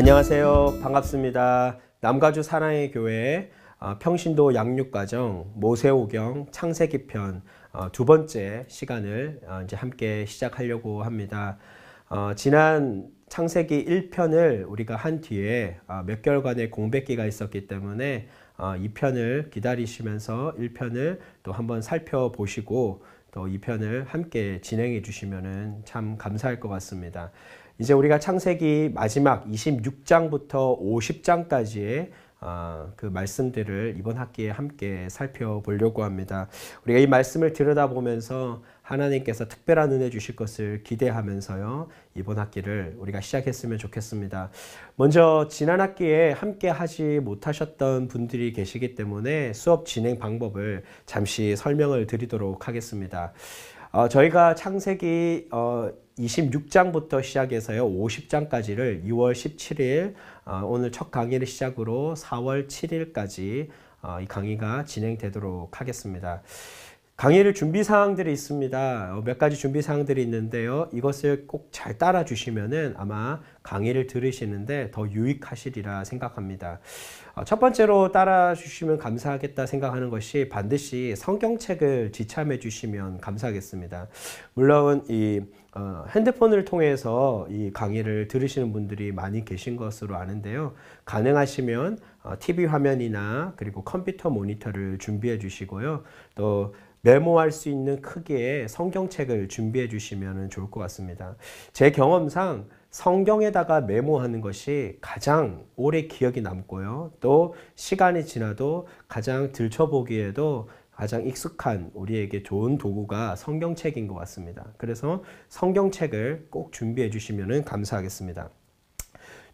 안녕하세요. 반갑습니다. 남가주 사랑의 교회 어, 평신도 양육과정 모세오경 창세기 편두 어, 번째 시간을 어, 이제 함께 시작하려고 합니다. 지난 창세기 1편을 우리가 한 뒤에 몇 개월간의 공백기가 있었기 때문에 2편을 기다리시면서 1편을 또 한번 살펴보시고 또 2편을 함께 진행해 주시면 참 감사할 것 같습니다. 이제 우리가 창세기 마지막 26장부터 50장까지의 아, 그 말씀들을 이번 학기에 함께 살펴보려고 합니다. 우리가 이 말씀을 들여다보면서 하나님께서 특별한 은혜 주실 것을 기대하면서요. 이번 학기를 우리가 시작했으면 좋겠습니다. 먼저 지난 학기에 함께 하지 못하셨던 분들이 계시기 때문에 수업 진행 방법을 잠시 설명을 드리도록 하겠습니다. 어, 저희가 창세기 어, 26장부터 시작해서요. 50장까지를 2월 17일 어, 오늘 첫 강의를 시작으로 4월 7일까지 어, 이 강의가 진행되도록 하겠습니다. 강의를 준비 사항들이 있습니다. 어, 몇 가지 준비 사항들이 있는데요. 이것을 꼭 잘 따라 주시면은 아마 강의를 들으시는데 더 유익하시리라 생각합니다. 첫 번째로 따라 주시면 감사하겠다 생각하는 것이 반드시 성경책을 지참해 주시면 감사하겠습니다. 물론 이 어, 핸드폰을 통해서 이 강의를 들으시는 분들이 많이 계신 것으로 아는데요. 가능하시면 어, TV 화면이나 그리고 컴퓨터 모니터를 준비해 주시고요. 또 메모할 수 있는 크기의 성경책을 준비해 주시면 좋을 것 같습니다. 제 경험상 성경에다가 메모하는 것이 가장 오래 기억이 남고요. 또 시간이 지나도 가장 들춰보기에도 가장 익숙한 우리에게 좋은 도구가 성경책인 것 같습니다. 그래서 성경책을 꼭 준비해 주시면 감사하겠습니다.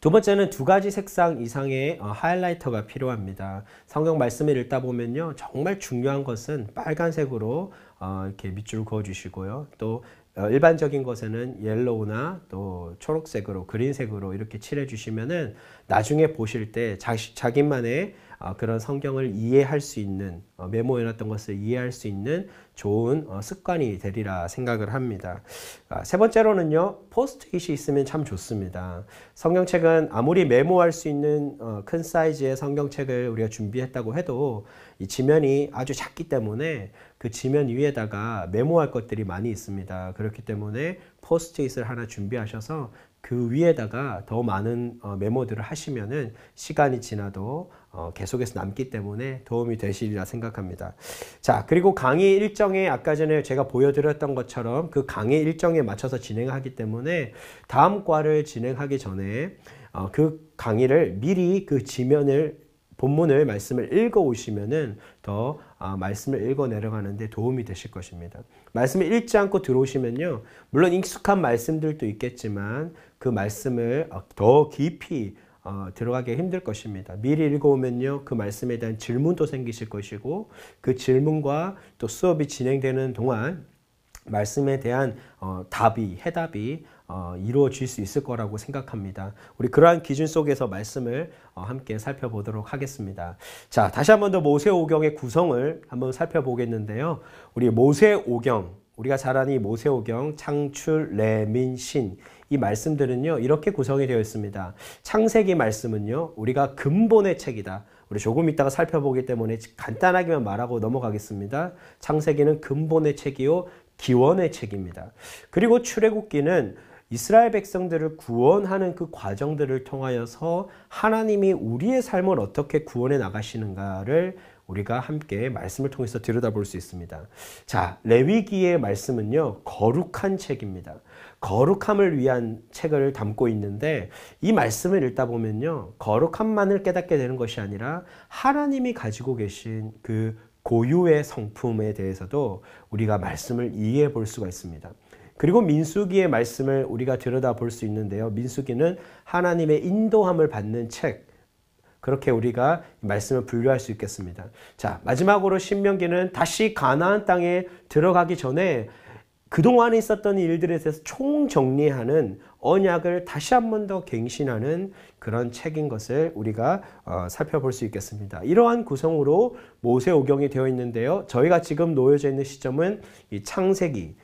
두 번째는 두 가지 색상 이상의 어, 하이라이터가 필요합니다. 성경 말씀을 읽다 보면요. 정말 중요한 것은 빨간색으로 어, 이렇게 밑줄 그어주시고요. 또 어, 일반적인 것에는 옐로우나 또 초록색으로 그린색으로 이렇게 칠해주시면은 나중에 보실 때 자, 자기만의 어, 그런 성경을 이해할 수 있는 어, 메모해놨던 것을 이해할 수 있는 좋은 어, 습관이 되리라 생각을 합니다. 아, 세 번째로는요, 포스트잇이 있으면 참 좋습니다. 성경책은 아무리 메모할 수 있는 큰 사이즈의 성경책을 우리가 준비했다고 해도 이 지면이 아주 작기 때문에 그 지면 위에다가 메모할 것들이 많이 있습니다. 그렇기 때문에 포스트잇을 하나 준비하셔서 그 위에다가 더 많은 메모들을 하시면은 시간이 지나도 어, 계속해서 남기 때문에 도움이 되시리라 생각합니다. 자, 그리고 강의 일정에 아까 전에 제가 보여드렸던 것처럼 그 강의 일정에 맞춰서 진행하기 때문에 다음 과를 진행하기 전에 어, 그 강의를 미리 그 지면을 본문을 말씀을 읽어 오시면은 더 아, 말씀을 읽어 내려가는데 도움이 되실 것입니다. 말씀을 읽지 않고 들어오시면요. 물론 익숙한 말씀들도 있겠지만 그 말씀을 어, 더 깊이 어, 들어가기 힘들 것입니다. 미리 읽어오면요, 그 말씀에 대한 질문도 생기실 것이고, 그 질문과 또 수업이 진행되는 동안 말씀에 대한 어, 답이, 해답이 어, 이루어질 수 있을 거라고 생각합니다. 우리 그러한 기준 속에서 말씀을 어, 함께 살펴보도록 하겠습니다. 자, 다시 한 번 더 모세오경의 구성을 한번 살펴보겠는데요. 우리 모세오경, 우리가 잘 아는 이 모세오경 창출 레민신 이 말씀들은요 이렇게 구성이 되어 있습니다. 창세기 말씀은요 우리가 근본의 책이다. 우리 조금 이따가 살펴보기 때문에 간단하게만 말하고 넘어가겠습니다. 창세기는 근본의 책이요 기원의 책입니다. 그리고 출애굽기는 이스라엘 백성들을 구원하는 그 과정들을 통하여서 하나님이 우리의 삶을 어떻게 구원해 나가시는가를 우리가 함께 말씀을 통해서 들여다볼 수 있습니다. 자, 레위기의 말씀은요, 거룩한 책입니다. 거룩함을 위한 책을 담고 있는데 이 말씀을 읽다 보면요, 거룩함만을 깨닫게 되는 것이 아니라 하나님이 가지고 계신 그 고유의 성품에 대해서도 우리가 말씀을 이해해 볼 수가 있습니다. 그리고 민수기의 말씀을 우리가 들여다 볼 수 있는데요. 민수기는 하나님의 인도함을 받는 책, 그렇게 우리가 말씀을 분류할 수 있겠습니다. 자, 마지막으로 신명기는 다시 가나안 땅에 들어가기 전에 그동안에 있었던 일들에 대해서 총정리하는 언약을 다시 한 번 더 갱신하는 그런 책인 것을 우리가 어, 살펴볼 수 있겠습니다. 이러한 구성으로 모세오경이 되어 있는데요. 저희가 지금 놓여져 있는 시점은 이 창세기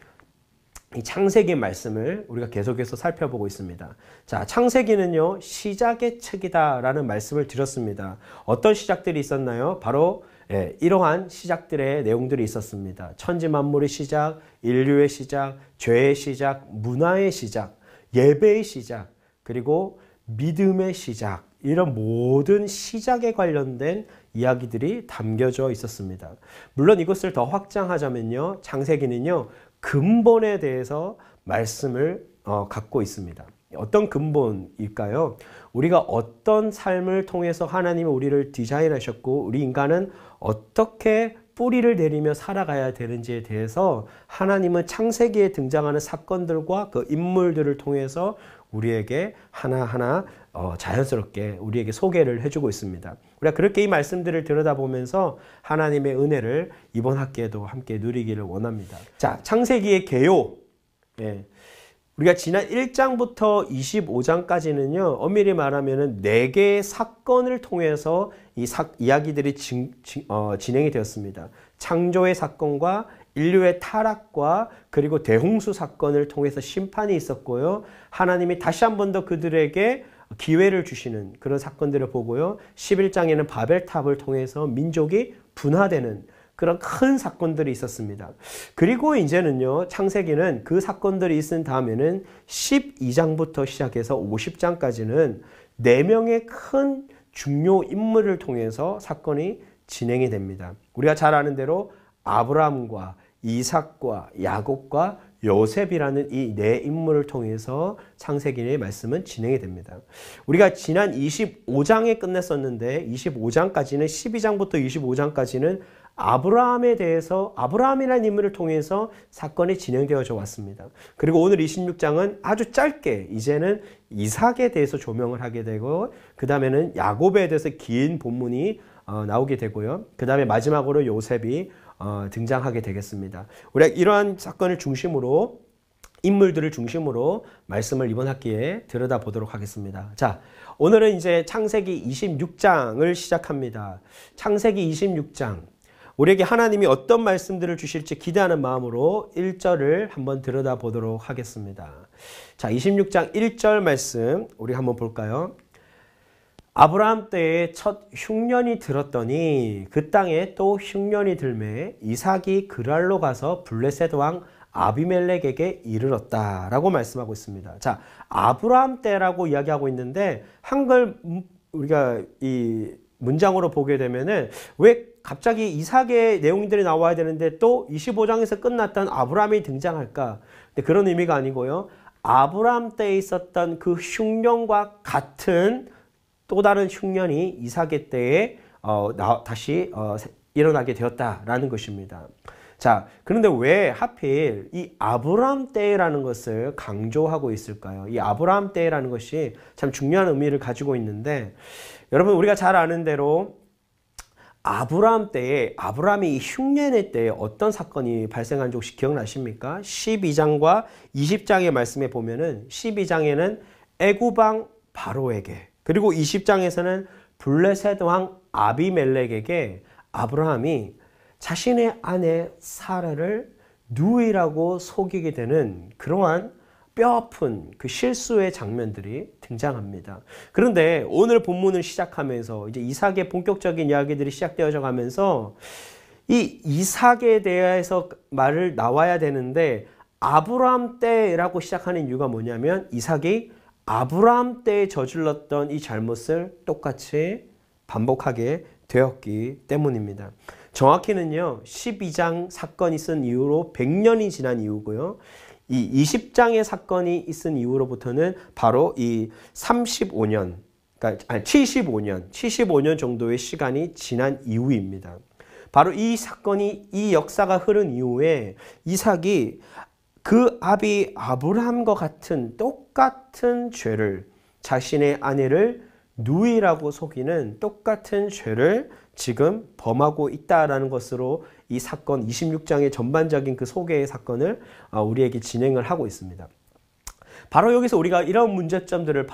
이 창세기 말씀을 우리가 계속해서 살펴보고 있습니다. 자, 창세기는요, 시작의 책이다라는 말씀을 드렸습니다. 어떤 시작들이 있었나요? 바로 예, 이러한 시작들의 내용들이 있었습니다. 천지 만물의 시작, 인류의 시작, 죄의 시작, 문화의 시작, 예배의 시작, 그리고 믿음의 시작, 이런 모든 시작에 관련된 이야기들이 담겨져 있었습니다. 물론 이것을 더 확장하자면요, 창세기는요 근본에 대해서 말씀을 어, 갖고 있습니다. 어떤 근본일까요? 우리가 어떤 삶을 통해서 하나님이 우리를 디자인하셨고 우리 인간은 어떻게 뿌리를 내리며 살아가야 되는지에 대해서 하나님은 창세기에 등장하는 사건들과 그 인물들을 통해서 우리에게 하나하나 어, 자연스럽게 우리에게 소개를 해주고 있습니다. 우리가 그렇게 이 말씀들을 들여다보면서 하나님의 은혜를 이번 학기에도 함께 누리기를 원합니다. 자, 창세기의 개요. 예. 우리가 지난 1장부터 25장까지는요, 엄밀히 말하면 4개의 사건을 통해서 이 사, 이야기들이 진, 진, 어, 진행이 되었습니다. 창조의 사건과 인류의 타락과 그리고 대홍수 사건을 통해서 심판이 있었고요. 하나님이 다시 한 번 더 그들에게 기회를 주시는 그런 사건들을 보고요. 11장에는 바벨탑을 통해서 민족이 분화되는 그런 큰 사건들이 있었습니다. 그리고 이제는요, 창세기는 그 사건들이 있은 다음에는 12장부터 시작해서 50장까지는 4명의 큰 중요 인물을 통해서 사건이 진행이 됩니다. 우리가 잘 아는 대로 아브라함과 이삭과 야곱과 요셉이라는 이 네 인물을 통해서 창세기의 말씀은 진행이 됩니다. 우리가 지난 25장에 끝냈었는데 25장까지는 12장부터 25장까지는 아브라함에 대해서 아브라함이라는 인물을 통해서 사건이 진행되어져 왔습니다. 그리고 오늘 26장은 아주 짧게 이제는 이삭에 대해서 조명을 하게 되고 그 다음에는 야곱에 대해서 긴 본문이 어, 나오게 되고요. 그 다음에 마지막으로 요셉이 어, 등장하게 되겠습니다. 우리가 이러한 사건을 중심으로 인물들을 중심으로 말씀을 이번 학기에 들여다보도록 하겠습니다. 자, 오늘은 이제 창세기 26장을 시작합니다. 창세기 26장. 우리에게 하나님이 어떤 말씀들을 주실지 기대하는 마음으로 1절을 한번 들여다보도록 하겠습니다. 자, 26장 1절 말씀 우리 한번 볼까요? 아브라함 때에 첫 흉년이 들었더니 그 땅에 또 흉년이 들매 이삭이 그랄로 가서 블레셋 왕 아비멜렉에게 이르렀다라고 말씀하고 있습니다. 자, 아브라함 때라고 이야기하고 있는데 한글 우리가 이 문장으로 보게 되면은 왜 갑자기 이삭의 내용들이 나와야 되는데 또 25장에서 끝났던 아브라함이 등장할까? 그런 의미가 아니고요. 아브라함 때에 있었던 그 흉년과 같은 또 다른 흉년이 이삭의 때에 어, 나, 다시 어, 일어나게 되었다라는 것입니다. 자, 그런데 왜 하필 이 아브라함 때라는 것을 강조하고 있을까요? 이 아브라함 때라는 것이 참 중요한 의미를 가지고 있는데 여러분 우리가 잘 아는 대로 아브라함 때에 아브라함이 흉년의 때에 어떤 사건이 발생한지 혹시 기억나십니까? 12장과 20장의 말씀에 보면은 12장에는 애구방 바로에게 그리고 20장에서는 블레셋 왕 아비멜렉에게 아브라함이 자신의 아내 사라를 누이라고 속이게 되는 그러한 뼈아픈 그 실수의 장면들이 등장합니다. 그런데 오늘 본문을 시작하면서 이제 이삭의 본격적인 이야기들이 시작되어져 가면서 이 이삭에 대해서 말을 나와야 되는데 아브라함 때라고 시작하는 이유가 뭐냐면 이삭이 아브라함 때 저질렀던 이 잘못을 똑같이 반복하게 되었기 때문입니다. 정확히는요. 12장 사건이 쓴 이후로 100년이 지난 이후고요. 이 20장의 사건이 있은 이후로부터는 바로 이 35년, 그러니까 아니 75년, 75년 정도의 시간이 지난 이후입니다. 바로 이 사건이 이 역사가 흐른 이후에 이삭이 그 아비 아브라함과 같은 똑같은 죄를 자신의 아내를 누이라고 속이는 똑같은 죄를 지금 범하고 있다라는 것으로 이 사건 26장의 전반적인 그 소개의 사건을 아, 우리에게 진행을 하고 있습니다. 바로 여기서 우리가 이런 문제점들을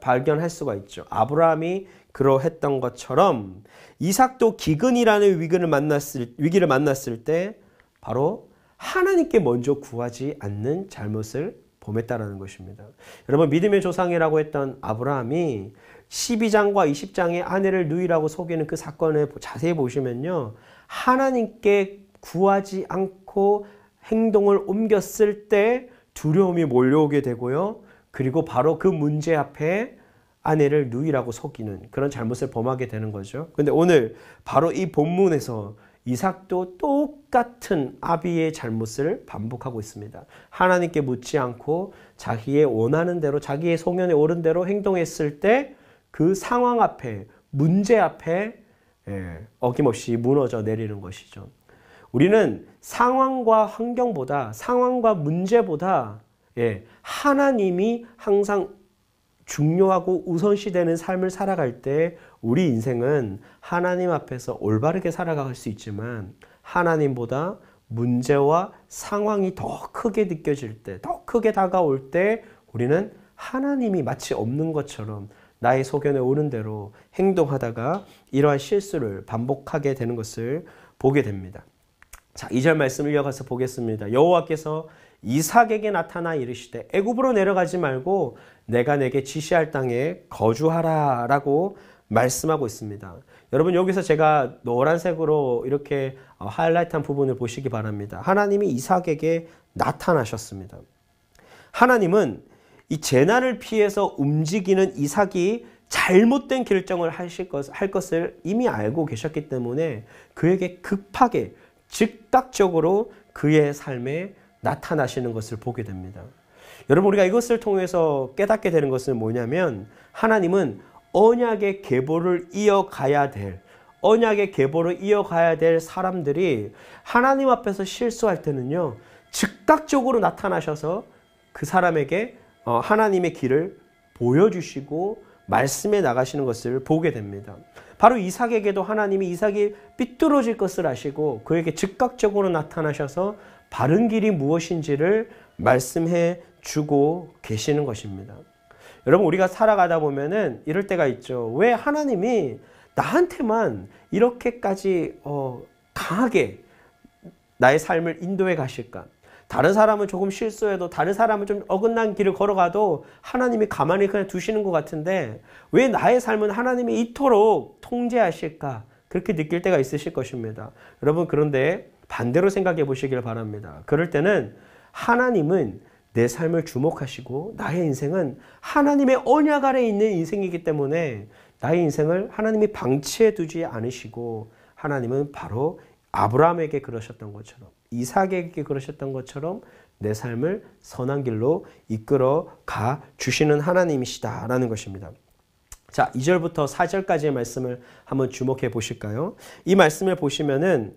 발견할 수가 있죠. 아브라함이 그러했던 것처럼 이삭도 기근이라는 위기를 만났을, 위기를 만났을 때 바로 하나님께 먼저 구하지 않는 잘못을 범했다라는 것입니다. 여러분 믿음의 조상이라고 했던 아브라함이 12장과 20장의 아내를 누이라고 속이는 그 사건을 자세히 보시면요. 하나님께 구하지 않고 행동을 옮겼을 때 두려움이 몰려오게 되고요. 그리고 바로 그 문제 앞에 아내를 누이라고 속이는 그런 잘못을 범하게 되는 거죠. 근데 오늘 바로 이 본문에서 이삭도 똑같은 아비의 잘못을 반복하고 있습니다. 하나님께 묻지 않고 자기의 원하는 대로 자기의 소견에 오른 대로 행동했을 때 그 상황 앞에 문제 앞에 예, 어김없이 무너져 내리는 것이죠. 우리는 상황과 환경보다 상황과 문제보다 예, 하나님이 항상 중요하고 우선시되는 삶을 살아갈 때 우리 인생은 하나님 앞에서 올바르게 살아갈 수 있지만 하나님보다 문제와 상황이 더 크게 느껴질 때, 더 크게 다가올 때 우리는 하나님이 마치 없는 것처럼 나의 소견에 오는 대로 행동하다가 이러한 실수를 반복하게 되는 것을 보게 됩니다. 자, 2절 말씀을 이어가서 보겠습니다. 여호와께서 이삭에게 나타나 이르시되 애굽으로 내려가지 말고 내가 내게 지시할 땅에 거주하라라고 말씀하고 있습니다. 여러분 여기서 제가 노란색으로 이렇게 어, 하이라이트한 부분을 보시기 바랍니다. 하나님이 이삭에게 나타나셨습니다. 하나님은 이 재난을 피해서 움직이는 이삭이 잘못된 결정을 하실 것, 할 것을 이미 알고 계셨기 때문에 그에게 급하게 즉각적으로 그의 삶에 나타나시는 것을 보게 됩니다. 여러분 우리가 이것을 통해서 깨닫게 되는 것은 뭐냐면 하나님은 언약의 계보를 이어가야 될 언약의 계보를 이어가야 될 사람들이 하나님 앞에서 실수할 때는요. 즉각적으로 나타나셔서 그 사람에게 어, 하나님의 길을 보여주시고 말씀에 나가시는 것을 보게 됩니다. 바로 이삭에게도 하나님이 이삭이 삐뚤어질 것을 아시고 그에게 즉각적으로 나타나셔서 바른 길이 무엇인지를 말씀해 주고 계시는 것입니다. 여러분 우리가 살아가다 보면은 이럴 때가 있죠. 왜 하나님이 나한테만 이렇게까지 어, 강하게 나의 삶을 인도해 가실까? 다른 사람은 조금 실수해도 다른 사람은 좀 어긋난 길을 걸어가도 하나님이 가만히 그냥 두시는 것 같은데 왜 나의 삶은 하나님이 이토록 통제하실까? 그렇게 느낄 때가 있으실 것입니다. 여러분 그런데 반대로 생각해 보시길 바랍니다. 그럴 때는 하나님은 내 삶을 주목하시고 나의 인생은 하나님의 언약 아래 있는 인생이기 때문에 나의 인생을 하나님이 방치해 두지 않으시고 하나님은 바로 아브라함에게 그러셨던 것처럼 이삭에게 그러셨던 것처럼 내 삶을 선한 길로 이끌어 가 주시는 하나님이시다라는 것입니다. 자, 2절부터 4절까지의 말씀을 한번 주목해 보실까요? 이 말씀을 보시면은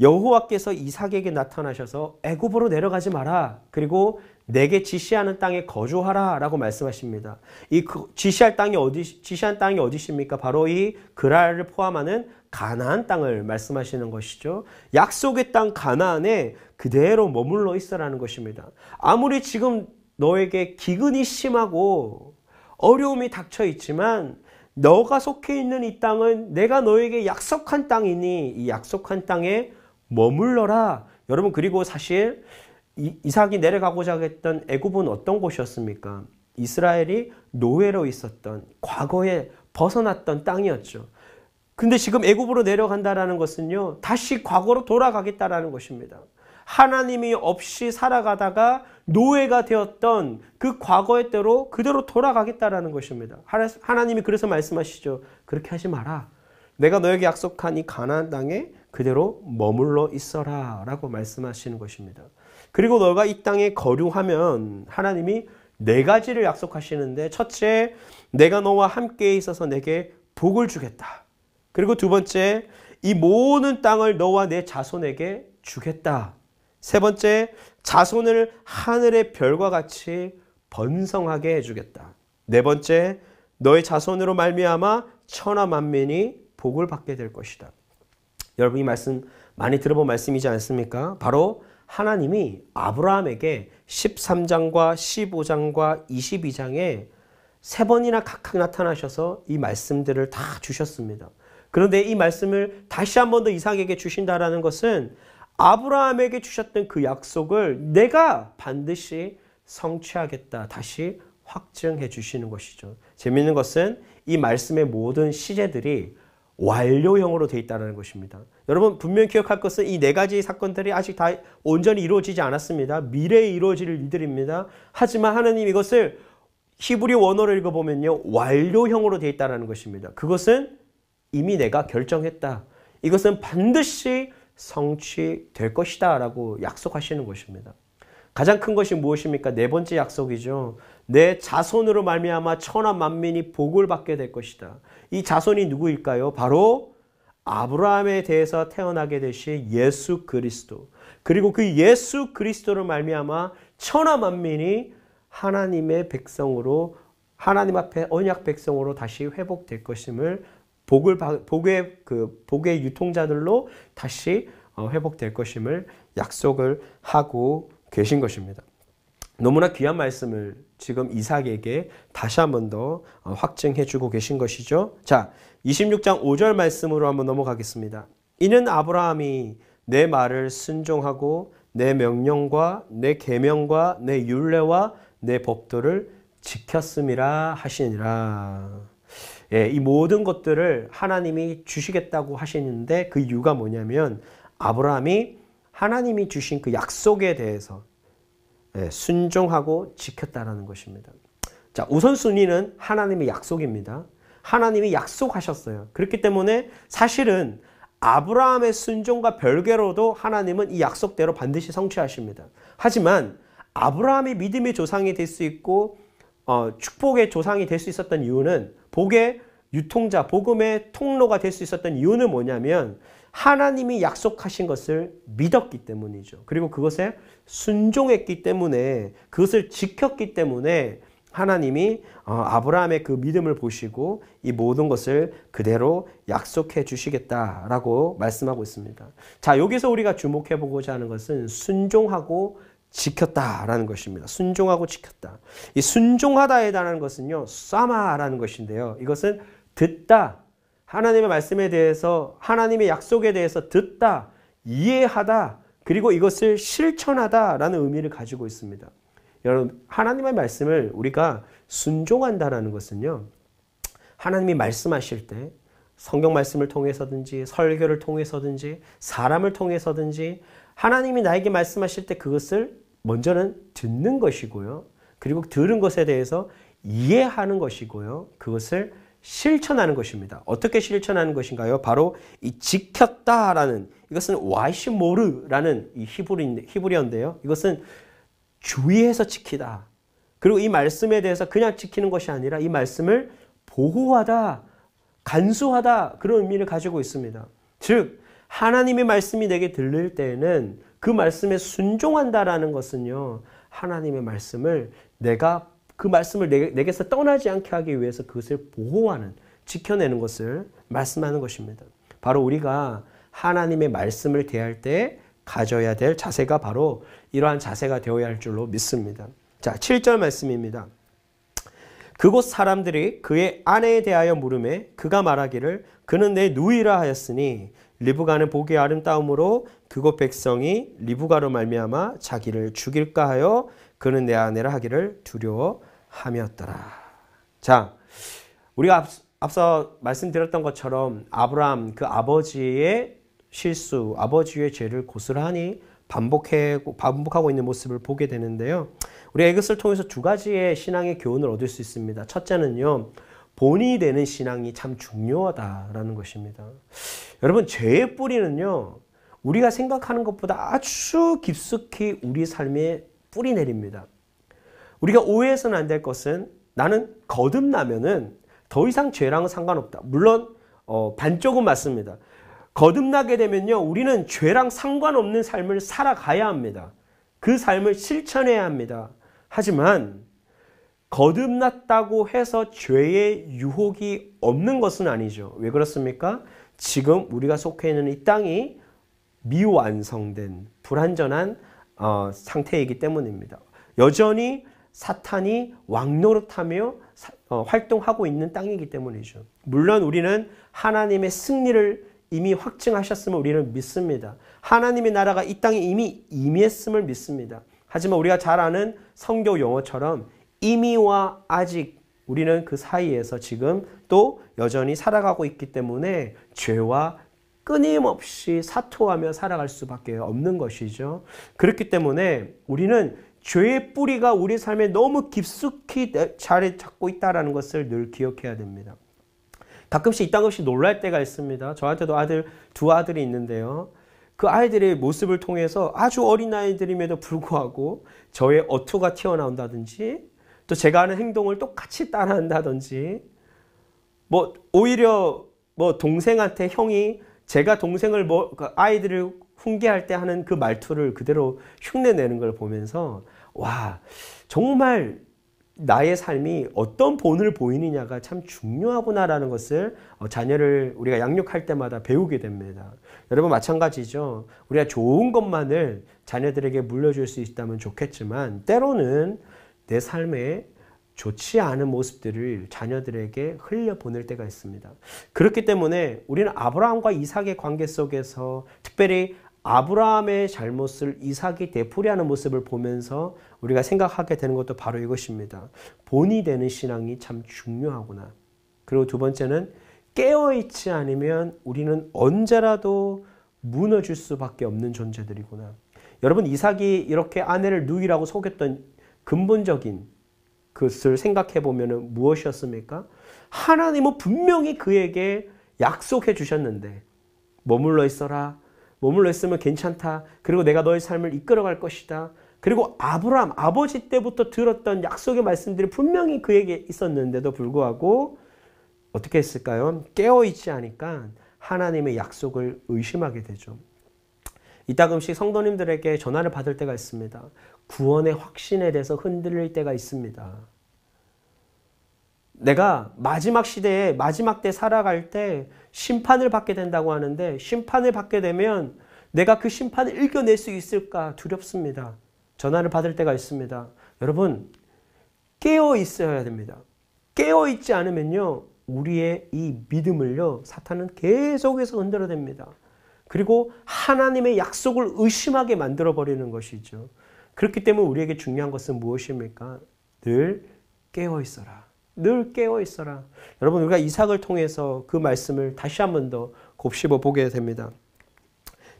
여호와께서 이삭에게 나타나셔서 애굽으로 내려가지 마라. 그리고 내게 지시하는 땅에 거주하라라고 말씀하십니다. 이 그 지시할 땅이 어디 지시한 땅이 어디십니까? 바로 이 그라를 포함하는 가나안 땅을 말씀하시는 것이죠. 약속의 땅 가나안에 그대로 머물러 있어라는 것입니다. 아무리 지금 너에게 기근이 심하고 어려움이 닥쳐 있지만 너가 속해 있는 이 땅은 내가 너에게 약속한 땅이니 이 약속한 땅에 머물러라. 여러분 그리고 사실 이, 이삭이 내려가고자 했던 애굽은 어떤 곳이었습니까? 이스라엘이 노예로 있었던 과거에 벗어났던 땅이었죠. 근데 지금 애굽으로 내려간다라는 것은요. 다시 과거로 돌아가겠다라는 것입니다. 하나님이 없이 살아가다가 노예가 되었던 그 과거의 때로 그대로 돌아가겠다라는 것입니다. 하나님이 그래서 말씀하시죠. 그렇게 하지 마라. 내가 너에게 약속한 이 가나안 땅에 그대로 머물러 있어라라고 말씀하시는 것입니다. 그리고 너가 이 땅에 거류하면 하나님이 네 가지를 약속하시는데 첫째 내가 너와 함께 있어서 내게 복을 주겠다. 그리고 두 번째 이 모든 땅을 너와 내 자손에게 주겠다. 세 번째 자손을 하늘의 별과 같이 번성하게 해주겠다. 네 번째 너의 자손으로 말미암아 천하 만민이 복을 받게 될 것이다. 여러분 이 말씀 많이 들어본 말씀이지 않습니까? 바로 하나님이 아브라함에게 13장과 15장과 22장에 세 번이나 각각 나타나셔서 이 말씀들을 다 주셨습니다. 그런데 이 말씀을 다시 한 번 더 이삭에게 주신다라는 것은 아브라함에게 주셨던 그 약속을 내가 반드시 성취하겠다. 다시 확증해 주시는 것이죠. 재미있는 것은 이 말씀의 모든 시제들이 완료형으로 되어 있다는 것입니다. 여러분 분명히 기억할 것은 이 네 가지 사건들이 아직 다 온전히 이루어지지 않았습니다. 미래에 이루어질 일들입니다. 하지만 하나님 이것을 히브리 원어를 읽어보면요. 완료형으로 되어 있다는 것입니다. 그것은 이미 내가 결정했다. 이것은 반드시 성취될 것이다 라고 약속하시는 것입니다. 가장 큰 것이 무엇입니까? 네 번째 약속이죠. 내 자손으로 말미암아 천하 만민이 복을 받게 될 것이다. 이 자손이 누구일까요? 바로 아브라함에 대해서 태어나게 되신 예수 그리스도 그리고 그 예수 그리스도를 말미암아 천하 만민이 하나님의 백성으로 하나님 앞에 언약 백성으로 다시 회복될 것임을 복을 복의 그 복의 유통자들로 다시 어, 회복될 것임을 약속을 하고 계신 것입니다. 너무나 귀한 말씀을 지금 이삭에게 다시 한 번더 어, 확증해 주고 계신 것이죠. 자, 26장 5절 말씀으로 한번 넘어가겠습니다. 이는 아브라함이 내 말을 순종하고 내 명령과 내 계명과 내 율례와 내 법도를 지켰음이라 하시니라. 예, 이 모든 것들을 하나님이 주시겠다고 하시는데 그 이유가 뭐냐면 아브라함이 하나님이 주신 그 약속에 대해서 예, 순종하고 지켰다라는 것입니다. 자, 우선순위는 하나님의 약속입니다. 하나님이 약속하셨어요. 그렇기 때문에 사실은 아브라함의 순종과 별개로도 하나님은 이 약속대로 반드시 성취하십니다. 하지만 아브라함이 믿음의 조상이 될 수 있고 어, 축복의 조상이 될 수 있었던 이유는 복의 유통자, 복음의 통로가 될 수 있었던 이유는 뭐냐면 하나님이 약속하신 것을 믿었기 때문이죠. 그리고 그것에 순종했기 때문에 그것을 지켰기 때문에 하나님이 어, 아브라함의 그 믿음을 보시고 이 모든 것을 그대로 약속해 주시겠다라고 말씀하고 있습니다. 자, 여기서 우리가 주목해 보고자 하는 것은 순종하고 지켰다라는 것입니다. 순종하고 지켰다. 이 순종하다에 대는 것은요, 싸마라는 것인데요. 이것은 듣다, 하나님의 말씀에 대해서 하나님의 약속에 대해서 듣다, 이해하다, 그리고 이것을 실천하다라는 의미를 가지고 있습니다. 여러분 하나님의 말씀을 우리가 순종한다라는 것은요. 하나님이 말씀하실 때 성경 말씀을 통해서든지 설교를 통해서든지 사람을 통해서든지 하나님이 나에게 말씀하실 때 그것을 먼저는 듣는 것이고요. 그리고 들은 것에 대해서 이해하는 것이고요. 그것을 실천하는 것입니다. 어떻게 실천하는 것인가요? 바로 이 지켰다라는 이것은 와이시모르라는 이 히브리 히브리어인데요. 이것은 주의해서 지키다. 그리고 이 말씀에 대해서 그냥 지키는 것이 아니라 이 말씀을 보호하다, 간수하다 그런 의미를 가지고 있습니다. 즉 하나님의 말씀이 내게 들릴 때에는 그 말씀에 순종한다라는 것은요. 하나님의 말씀을 내가 그 말씀을 내게서 떠나지 않게 하기 위해서 그것을 보호하는 지켜내는 것을 말씀하는 것입니다. 바로 우리가 하나님의 말씀을 대할 때 가져야 될 자세가 바로 이러한 자세가 되어야 할 줄로 믿습니다. 자, 7절 말씀입니다. 그곳 사람들이 그의 아내에 대하여 물음에 그가 말하기를 그는 내 누이라 하였으니 리브가는 복의 아름다움으로 그곳 백성이 리브가로 말미암아 자기를 죽일까 하여 그는 내 아내라 하기를 두려워하였더라. 자, 우리가 앞서 말씀드렸던 것처럼 아브라함 그 아버지의 실수, 아버지의 죄를 고스란히 반복해, 반복하고 있는 모습을 보게 되는데요. 우리 에그스를 통해서 두 가지의 신앙의 교훈을 얻을 수 있습니다. 첫째는요, 본이 되는 신앙이 참 중요하다라는 것입니다. 여러분, 죄의 뿌리는요, 우리가 생각하는 것보다 아주 깊숙이 우리 삶에 뿌리 내립니다. 우리가 오해해서는 안 될 것은 나는 거듭나면은 더 이상 죄랑은 상관없다. 물론, 어, 반쪽은 맞습니다. 거듭나게 되면요, 우리는 죄랑 상관없는 삶을 살아가야 합니다. 그 삶을 실천해야 합니다. 하지만, 거듭났다고 해서 죄의 유혹이 없는 것은 아니죠. 왜 그렇습니까? 지금 우리가 속해 있는 이 땅이 미완성된, 불완전한 어, 상태이기 때문입니다. 여전히 사탄이 왕노릇하며 사, 어, 활동하고 있는 땅이기 때문이죠. 물론 우리는 하나님의 승리를 이미 확증하셨음을 우리는 믿습니다. 하나님의 나라가 이 땅에 이미 임했음을 믿습니다. 하지만 우리가 잘 아는 성교 용어처럼 이미와 아직 우리는 그 사이에서 지금 또 여전히 살아가고 있기 때문에 죄와 끊임없이 사토하며 살아갈 수밖에 없는 것이죠. 그렇기 때문에 우리는 죄의 뿌리가 우리 삶에 너무 깊숙이 자리 잡고 있다는 것을 늘 기억해야 됩니다. 가끔씩 이딴 것이 놀랄 때가 있습니다. 저한테도 아들 두 아들이 있는데요. 그 아이들의 모습을 통해서 아주 어린 아이들임에도 불구하고 저의 어투가 튀어나온다든지 또 제가 하는 행동을 똑같이 따라한다든지 뭐 오히려 뭐 동생한테 형이 제가 동생을 뭐 그 아이들을 훈계할 때 하는 그 말투를 그대로 흉내내는 걸 보면서 와 정말 나의 삶이 어떤 본을 보이느냐가 참 중요하구나라는 것을 어, 자녀를 우리가 양육할 때마다 배우게 됩니다. 여러분 마찬가지죠. 우리가 좋은 것만을 자녀들에게 물려줄 수 있다면 좋겠지만 때로는 내 삶에 좋지 않은 모습들을 자녀들에게 흘려보낼 때가 있습니다. 그렇기 때문에 우리는 아브라함과 이삭의 관계 속에서 특별히 아브라함의 잘못을 이삭이 되풀이하는 모습을 보면서 우리가 생각하게 되는 것도 바로 이것입니다. 본이 되는 신앙이 참 중요하구나. 그리고 두 번째는 깨어있지 않으면 우리는 언제라도 무너질 수밖에 없는 존재들이구나. 여러분 이삭이 이렇게 아내를 누이라고 속였던 근본적인 것을 생각해 보면 무엇이었습니까? 하나님은 분명히 그에게 약속해 주셨는데 머물러 있어라. 머물러 있으면 괜찮다. 그리고 내가 너의 삶을 이끌어갈 것이다. 그리고 아브라함 아버지 때부터 들었던 약속의 말씀들이 분명히 그에게 있었는데도 불구하고 어떻게 했을까요? 깨어 있지 않으니까 하나님의 약속을 의심하게 되죠. 이따금씩 성도님들에게 전화를 받을 때가 있습니다. 구원의 확신에 대해서 흔들릴 때가 있습니다. 내가 마지막 시대에 마지막 때 살아갈 때 심판을 받게 된다고 하는데 심판을 받게 되면 내가 그 심판을 이겨낼 수 있을까 두렵습니다. 전화를 받을 때가 있습니다. 여러분, 깨어 있어야 됩니다. 깨어 있지 않으면요, 우리의 이 믿음을요, 사탄은 계속해서 흔들어댑니다. 그리고 하나님의 약속을 의심하게 만들어버리는 것이죠. 그렇기 때문에 우리에게 중요한 것은 무엇입니까? 늘 깨어 있어라. 늘 깨어 있어라. 여러분, 우리가 이삭을 통해서 그 말씀을 다시 한 번 더 곱씹어 보게 됩니다.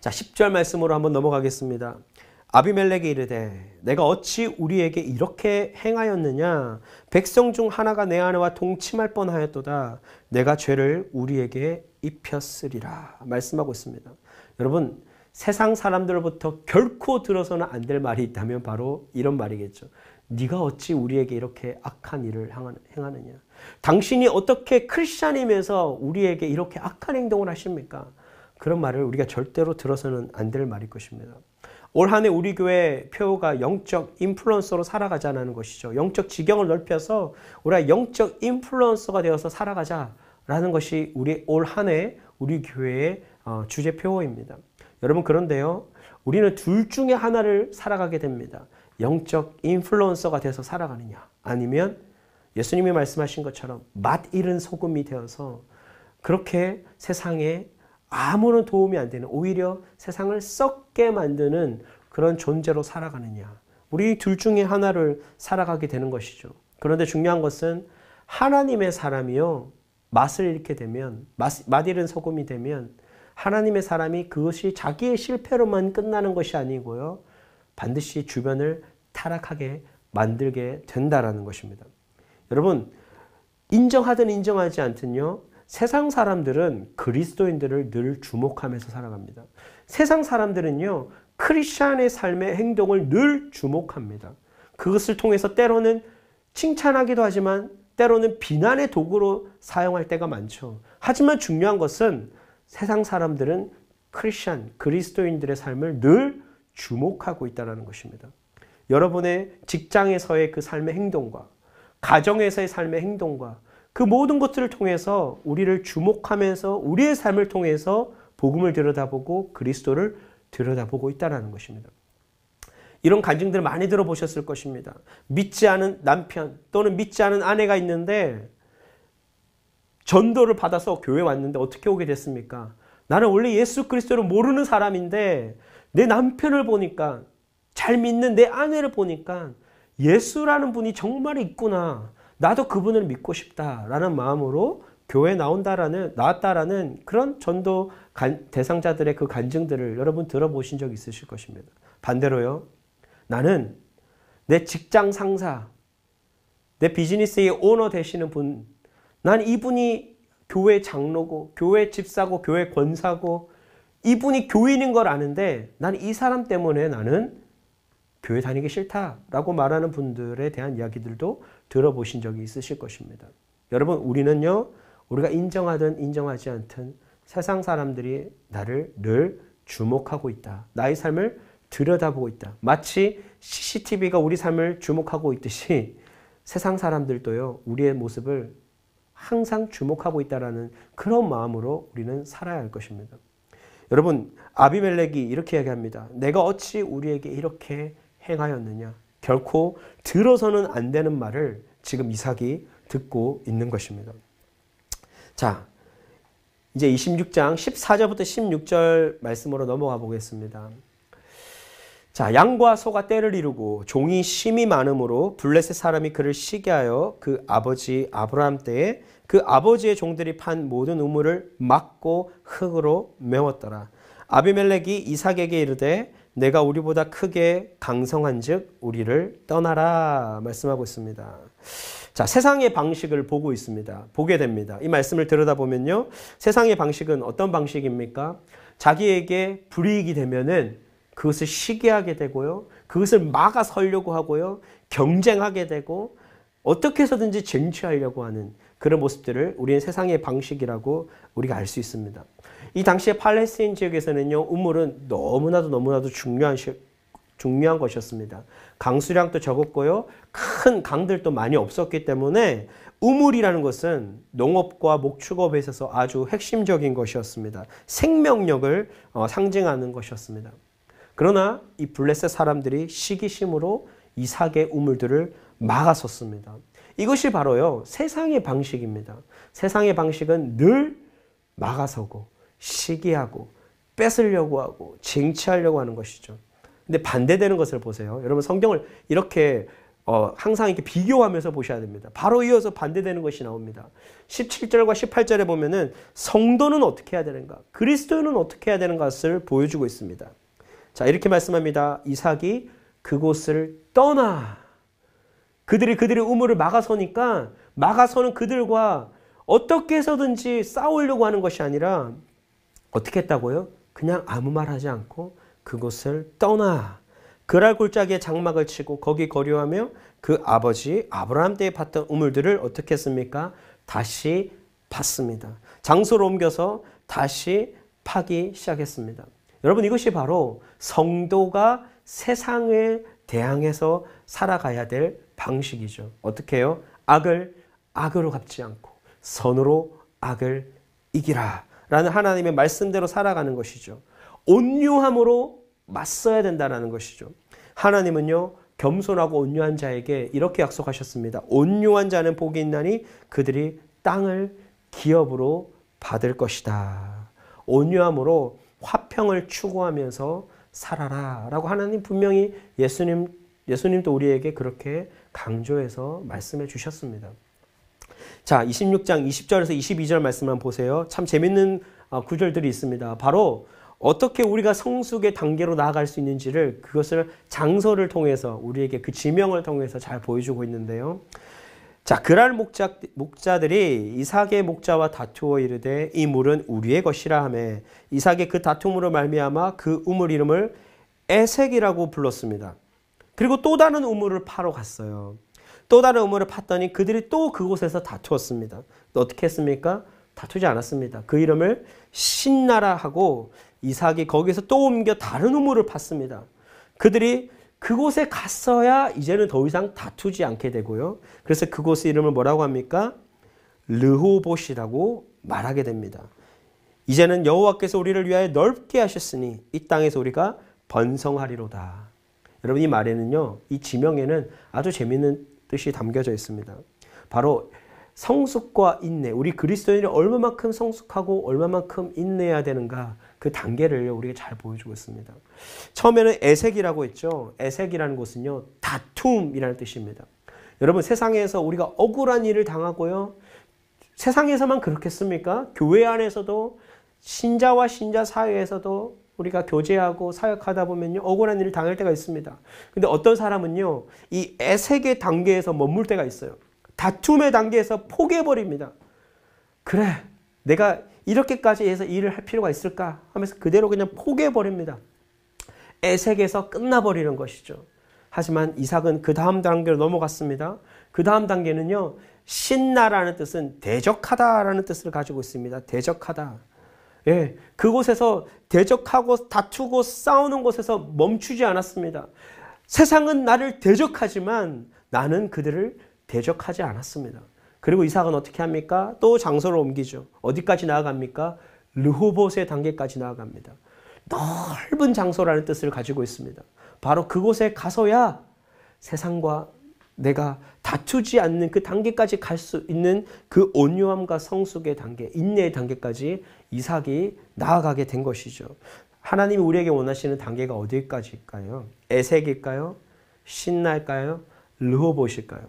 자, 10절 말씀으로 한번 넘어가겠습니다. 아비멜렉이 이르되 내가 어찌 우리에게 이렇게 행하였느냐 백성 중 하나가 내 아내와 동침할 뻔하였도다 내가 죄를 우리에게 입혔으리라 말씀하고 있습니다. 여러분 세상 사람들로부터 결코 들어서는 안 될 말이 있다면 바로 이런 말이겠죠. 네가 어찌 우리에게 이렇게 악한 일을 행하느냐 당신이 어떻게 크리스천이면서 우리에게 이렇게 악한 행동을 하십니까? 그런 말을 우리가 절대로 들어서는 안 될 말일 것입니다. 올 한 해 우리 교회 표어가 영적 인플루언서로 살아가자는 것이죠. 영적 지경을 넓혀서 우리가 영적 인플루언서가 되어서 살아가자라는 것이 우리 올 한 해 우리 교회의 어, 주제 표어입니다. 여러분 그런데요. 우리는 둘 중에 하나를 살아가게 됩니다. 영적 인플루언서가 돼서 살아가느냐 아니면 예수님이 말씀하신 것처럼 맛 잃은 소금이 되어서 그렇게 세상에 아무런 도움이 안 되는 오히려 세상을 썩게 만드는 그런 존재로 살아가느냐. 우리 둘 중에 하나를 살아가게 되는 것이죠. 그런데 중요한 것은 하나님의 사람이요. 맛을 잃게 되면, 맛, 맛 잃은 소금이 되면 하나님의 사람이 그것이 자기의 실패로만 끝나는 것이 아니고요. 반드시 주변을 타락하게 만들게 된다라는 것입니다. 여러분, 인정하든 인정하지 않든요. 세상 사람들은 그리스도인들을 늘 주목하면서 살아갑니다. 세상 사람들은요, 크리스천의 삶의 행동을 늘 주목합니다. 그것을 통해서 때로는 칭찬하기도 하지만 때로는 비난의 도구로 사용할 때가 많죠. 하지만 중요한 것은 세상 사람들은 크리스천, 그리스도인들의 삶을 늘 주목하고 있다는 것입니다. 여러분의 직장에서의 그 삶의 행동과 가정에서의 삶의 행동과 그 모든 것들을 통해서 우리를 주목하면서 우리의 삶을 통해서 복음을 들여다보고 그리스도를 들여다보고 있다는 것입니다. 이런 간증들을 많이 들어보셨을 것입니다. 믿지 않은 남편 또는 믿지 않은 아내가 있는데 전도를 받아서 교회 왔는데 어떻게 오게 됐습니까? 나는 원래 예수 그리스도를 모르는 사람인데 내 남편을 보니까 잘 믿는 내 아내를 보니까 예수라는 분이 정말 있구나. 나도 그분을 믿고 싶다라는 마음으로 교회 나온다라는 나왔다라는 그런 전도 간, 대상자들의 그 간증들을 여러분 들어보신 적 있으실 것입니다. 반대로요. 나는 내 직장 상사, 내 비즈니스의 오너 되시는 분, 난 이분이 교회 장로고, 교회 집사고, 교회 권사고, 이분이 교인인 걸 아는데 난 이 사람 때문에 나는 교회 다니기 싫다라고 말하는 분들에 대한 이야기들도 들어보신 적이 있으실 것입니다. 여러분, 우리는요, 우리가 인정하든 인정하지 않든 세상 사람들이 나를 늘 주목하고 있다. 나의 삶을 들여다보고 있다. 마치 CCTV가 우리 삶을 주목하고 있듯이 세상 사람들도요, 우리의 모습을 항상 주목하고 있다라는 그런 마음으로 우리는 살아야 할 것입니다. 여러분, 아비멜렉이 이렇게 이기합니다 내가 어찌 우리에게 이렇게 행하였느냐? 결코 들어서는 안 되는 말을 지금 이삭이 듣고 있는 것입니다. 자, 이제 26장 14절부터 16절 말씀으로 넘어가 보겠습니다. 자, 양과 소가 때를 이루고 종이 심이 많음으로 블레셋 사람이 그를 시기하여 그 아버지 아브라함 때에 그 아버지의 종들이 판 모든 우물을 막고 흙으로 메웠더라. 아비멜렉이 이삭에게 이르되 내가 우리보다 크게 강성한즉 우리를 떠나라 말씀하고 있습니다. 자, 세상의 방식을 보고 있습니다. 보게 됩니다. 이 말씀을 들여다보면요. 세상의 방식은 어떤 방식입니까? 자기에게 불이익이 되면은 그것을 시기하게 되고요. 그것을 막아서려고 하고요. 경쟁하게 되고 어떻게 해서든지 쟁취하려고 하는 그런 모습들을 우리는 세상의 방식이라고 우리가 알 수 있습니다. 이 당시에 팔레스인 지역에서는요, 우물은 너무나도 너무나도 중요한 시, 중요한 것이었습니다. 강수량도 적었고요. 큰 강들도 많이 없었기 때문에 우물이라는 것은 농업과 목축업에 있어서 아주 핵심적인 것이었습니다. 생명력을 어, 상징하는 것이었습니다. 그러나 이 블레셋 사람들이 시기심으로 이삭의 우물들을 막아섰습니다. 이것이 바로요, 세상의 방식입니다. 세상의 방식은 늘 막아서고 시기하고 뺏으려고 하고 쟁취하려고 하는 것이죠. 근데 반대되는 것을 보세요. 여러분 성경을 이렇게 어, 항상 이렇게 비교하면서 보셔야 됩니다. 바로 이어서 반대되는 것이 나옵니다. 17절과 18절에 보면은 성도는 어떻게 해야 되는가, 그리스도는 어떻게 해야 되는 것을 보여주고 있습니다. 자, 이렇게 말씀합니다. 이삭이 그곳을 떠나. 그들이 그들의 우물을 막아서니까 막아서는 그들과 어떻게 해서든지 싸우려고 하는 것이 아니라 어떻게 했다고요? 그냥 아무 말 하지 않고 그곳을 떠나 그랄 골짜기에 장막을 치고 거기 거류하며 그 아버지 아브라함 때 봤던 우물들을 어떻게 했습니까? 다시 팠습니다. 장소를 옮겨서 다시 파기 시작했습니다. 여러분 이것이 바로 성도가 세상에 대항해서 살아가야 될 방식이죠. 어떻게 해요? 악을 악으로 갚지 않고 선으로 악을 이기라. 라는 하나님의 말씀대로 살아가는 것이죠. 온유함으로 맞서야 된다라는 것이죠. 하나님은요, 겸손하고 온유한 자에게 이렇게 약속하셨습니다. 온유한 자는 복이 있나니 그들이 땅을 기업으로 받을 것이다. 온유함으로 화평을 추구하면서 살아라. 라고 하나님 분명히 예수님, 예수님도 우리에게 그렇게 강조해서 말씀해 주셨습니다. 자, 26장 20절에서 22절 말씀만 보세요. 참 재밌는 어, 구절들이 있습니다. 바로 어떻게 우리가 성숙의 단계로 나아갈 수 있는지를 그것을 장서를 통해서 우리에게 그 지명을 통해서 잘 보여주고 있는데요. 자, 그랄 목자, 목자들이 이삭의 목자와 다투어 이르되 이 물은 우리의 것이라 하며 이삭의 그 다툼으로 말미암아 그 우물 이름을 에색이라고 불렀습니다. 그리고 또 다른 우물을 파러 갔어요. 또 다른 우물을 팠더니 그들이 또 그곳에서 다투었습니다. 어떻게 했습니까? 다투지 않았습니다. 그 이름을 신나라 하고 이삭이 거기서 또 옮겨 다른 우물을 팠습니다. 그들이 그곳에 갔어야 이제는 더 이상 다투지 않게 되고요. 그래서 그곳의 이름을 뭐라고 합니까? 르호봇이라고 말하게 됩니다. 이제는 여호와께서 우리를 위하여 넓게 하셨으니 이 땅에서 우리가 번성하리로다. 여러분 이 말에는요. 이 지명에는 아주 재미있는 뜻이 담겨져 있습니다. 바로 성숙과 인내, 우리 그리스도인이 얼마만큼 성숙하고 얼마만큼 인내해야 되는가 그 단계를 우리가잘 보여주고 있습니다. 처음에는 애색이라고 했죠. 애색이라는 것은요 다툼이라는 뜻입니다. 여러분 세상에서 우리가 억울한 일을 당하고요. 세상에서만 그렇겠습니까? 교회 안에서도 신자와 신자 사이에서도 우리가 교제하고 사역하다 보면요. 억울한 일을 당할 때가 있습니다. 근데 어떤 사람은요. 이 애색의 단계에서 머물 때가 있어요. 다툼의 단계에서 포기해버립니다. 그래. 내가 이렇게까지 해서 일을 할 필요가 있을까 하면서 그대로 그냥 포기해버립니다. 애색에서 끝나버리는 것이죠. 하지만 이삭은 그 다음 단계로 넘어갔습니다. 그 다음 단계는요. 신나라는 뜻은 대적하다라는 뜻을 가지고 있습니다. 대적하다. 예, 그곳에서 대적하고 다투고 싸우는 곳에서 멈추지 않았습니다. 세상은 나를 대적하지만 나는 그들을 대적하지 않았습니다. 그리고 이삭은 어떻게 합니까? 또 장소를 옮기죠. 어디까지 나아갑니까? 르호봇의 단계까지 나아갑니다. 넓은 장소라는 뜻을 가지고 있습니다. 바로 그곳에 가서야 세상과 내가 다투지 않는 그 단계까지 갈 수 있는 그 온유함과 성숙의 단계, 인내의 단계까지 이삭이 나아가게 된 것이죠. 하나님이 우리에게 원하시는 단계가 어디까지일까요? 에색일까요? 신날까요? 르호보실까요?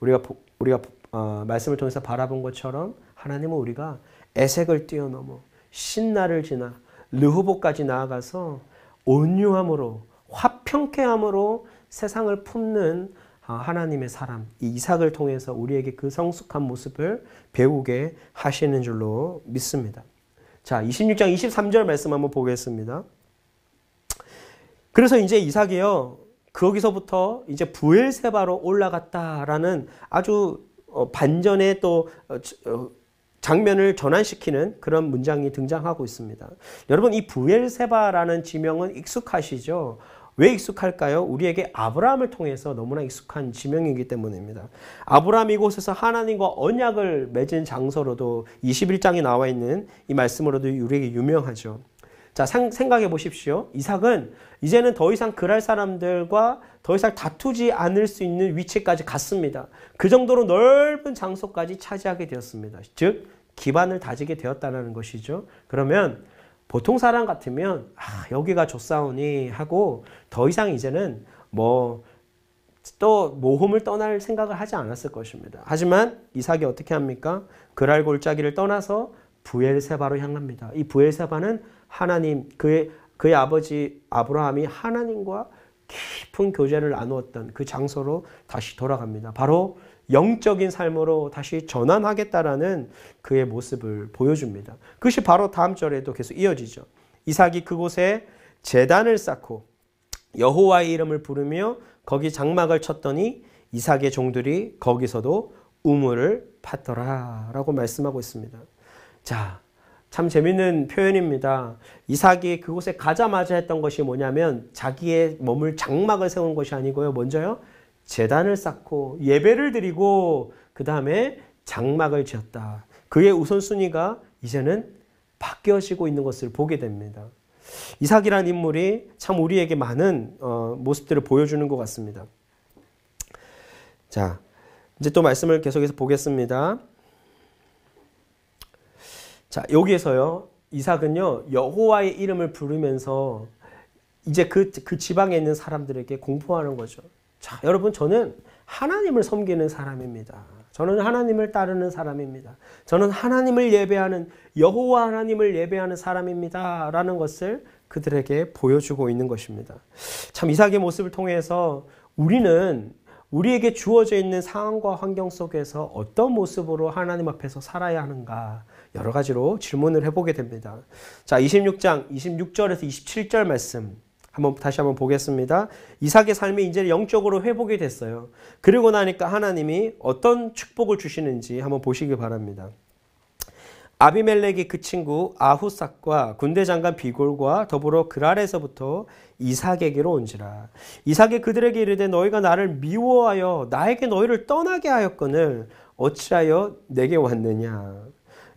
우리가 우리가 어, 말씀을 통해서 바라본 것처럼 하나님은 우리가 에색을 뛰어넘어 신나를 지나 르호보까지 나아가서 온유함으로 화평케함으로 세상을 품는 아, 하나님의 사람 이삭을 통해서 우리에게 그 성숙한 모습을 배우게 하시는 줄로 믿습니다. 자, 26장 23절 말씀 한번 보겠습니다. 그래서 이제 이삭이요. 거기서부터 이제 부엘세바로 올라갔다라는 아주 어, 반전의 또 어, 어, 장면을 전환시키는 그런 문장이 등장하고 있습니다. 여러분 이 부엘세바라는 지명은 익숙하시죠? 왜 익숙할까요? 우리에게 아브라함을 통해서 너무나 익숙한 지명이기 때문입니다. 아브라함 이곳에서 하나님과 언약을 맺은 장소로도 21장에 나와 있는 이 말씀으로도 우리에게 유명하죠. 자, 생각해 보십시오. 이삭은 이제는 더 이상 그랄 사람들과 더 이상 다투지 않을 수 있는 위치까지 갔습니다. 그 정도로 넓은 장소까지 차지하게 되었습니다. 즉, 기반을 다지게 되었다는 것이죠. 그러면 보통 사람 같으면 아, 여기가 좋사오니 하고 더 이상 이제는 뭐 또 모험을 떠날 생각을 하지 않았을 것입니다. 하지만 이삭이 어떻게 합니까? 그랄 골짜기를 떠나서 부엘세바로 향합니다. 이 부엘세바는 하나님 그의 그의 아버지 아브라함이 하나님과 깊은 교제를 나누었던 그 장소로 다시 돌아갑니다. 바로 영적인 삶으로 다시 전환하겠다라는 그의 모습을 보여줍니다. 그것이 바로 다음 절에도 계속 이어지죠. 이삭이 그곳에 재단을 쌓고 여호와의 이름을 부르며 거기 장막을 쳤더니 이삭의 종들이 거기서도 우물을 팠더라라고 말씀하고 있습니다. 자, 참 재밌는 표현입니다. 이삭이 그곳에 가자마자 했던 것이 뭐냐면 자기의 몸을 장막을 세운 것이 아니고요. 먼저요. 재단을 쌓고 예배를 드리고 그 다음에 장막을 지었다. 그의 우선순위가 이제는 바뀌어지고 있는 것을 보게 됩니다. 이삭이라는 인물이 참 우리에게 많은 어, 모습들을 보여주는 것 같습니다. 자, 이제 또 말씀을 계속해서 보겠습니다. 자, 여기에서요. 이삭은요. 여호와의 이름을 부르면서 이제 그, 그 지방에 있는 사람들에게 공포하는 거죠. 자, 여러분 저는 하나님을 섬기는 사람입니다. 저는 하나님을 따르는 사람입니다. 저는 하나님을 예배하는 여호와 하나님을 예배하는 사람입니다라는 것을 그들에게 보여주고 있는 것입니다. 참 이삭의 모습을 통해서 우리는 우리에게 주어져 있는 상황과 환경 속에서 어떤 모습으로 하나님 앞에서 살아야 하는가 여러 가지로 질문을 해보게 됩니다. 자, 26장 26절에서 27절 말씀. 한번 다시 한번 보겠습니다. 이삭의 삶이 이제 영적으로 회복이 됐어요. 그리고 나니까 하나님이 어떤 축복을 주시는지 한번 보시기 바랍니다. 아비멜렉이 그 친구 아후삭과 군대 장관 비골과 더불어 그랄에서부터 이삭에게로 온지라 이삭이 그들에게 이르되 너희가 나를 미워하여 나에게 너희를 떠나게 하였거늘 어찌하여 내게 왔느냐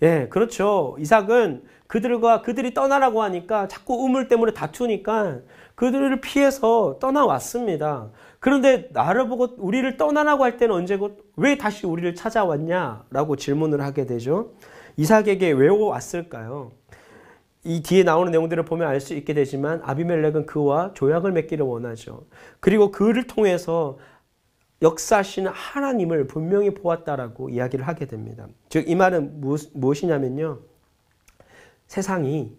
예 그렇죠 이삭은 그들과 그들이 떠나라고 하니까 자꾸 우물 때문에 다투니까 그들을 피해서 떠나왔습니다. 그런데 나를 보고 우리를 떠나라고 할 때는 언제고 왜 다시 우리를 찾아왔냐라고 질문을 하게 되죠. 이삭에게 왜 왔을까요? 이 뒤에 나오는 내용들을 보면 알 수 있게 되지만 아비멜렉은 그와 조약을 맺기를 원하죠. 그리고 그를 통해서 역사하시는 하나님을 분명히 보았다라고 이야기를 하게 됩니다. 즉 이 말은 무엇, 무엇이냐면요. 세상이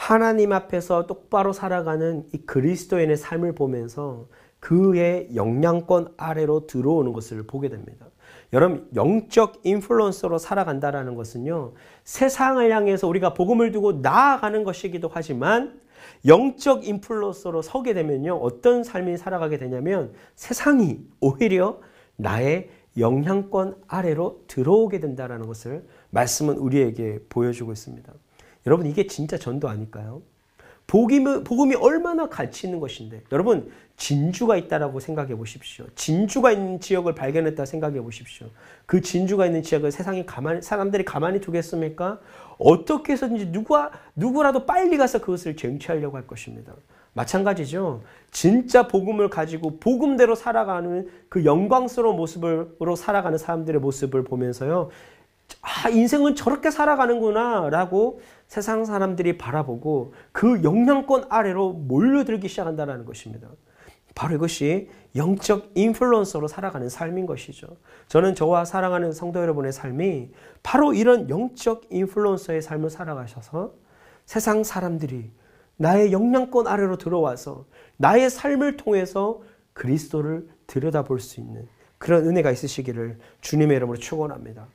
하나님 앞에서 똑바로 살아가는 이 그리스도인의 삶을 보면서 그의 영향권 아래로 들어오는 것을 보게 됩니다. 여러분 영적 인플루언서로 살아간다라는 것은요. 세상을 향해서 우리가 복음을 두고 나아가는 것이기도 하지만 영적 인플루언서로 서게 되면요. 어떤 삶이 살아가게 되냐면 세상이 오히려 나의 영향권 아래로 들어오게 된다라는 것을 말씀은 우리에게 보여주고 있습니다. 여러분 이게 진짜 전도 아닐까요? 복음이, 복음이 얼마나 가치 있는 것인데 여러분 진주가 있다라고 생각해 보십시오. 진주가 있는 지역을 발견했다 생각해 보십시오. 그 진주가 있는 지역을 세상이 가만 사람들이 가만히 두겠습니까? 어떻게 해서든지 누가 누구라도 빨리 가서 그것을 쟁취하려고 할 것입니다. 마찬가지죠. 진짜 복음을 가지고 복음대로 살아가는 그 영광스러운 모습으로 살아가는 사람들의 모습을 보면서요. 아, 인생은 저렇게 살아가는구나 라고 세상 사람들이 바라보고 그 영향권 아래로 몰려들기 시작한다는 것입니다. 바로 이것이 영적 인플루언서로 살아가는 삶인 것이죠. 저는 저와 사랑하는 성도 여러분의 삶이 바로 이런 영적 인플루언서의 삶을 살아가셔서 세상 사람들이 나의 영향권 아래로 들어와서 나의 삶을 통해서 그리스도를 들여다볼 수 있는 그런 은혜가 있으시기를 주님의 이름으로 축원합니다.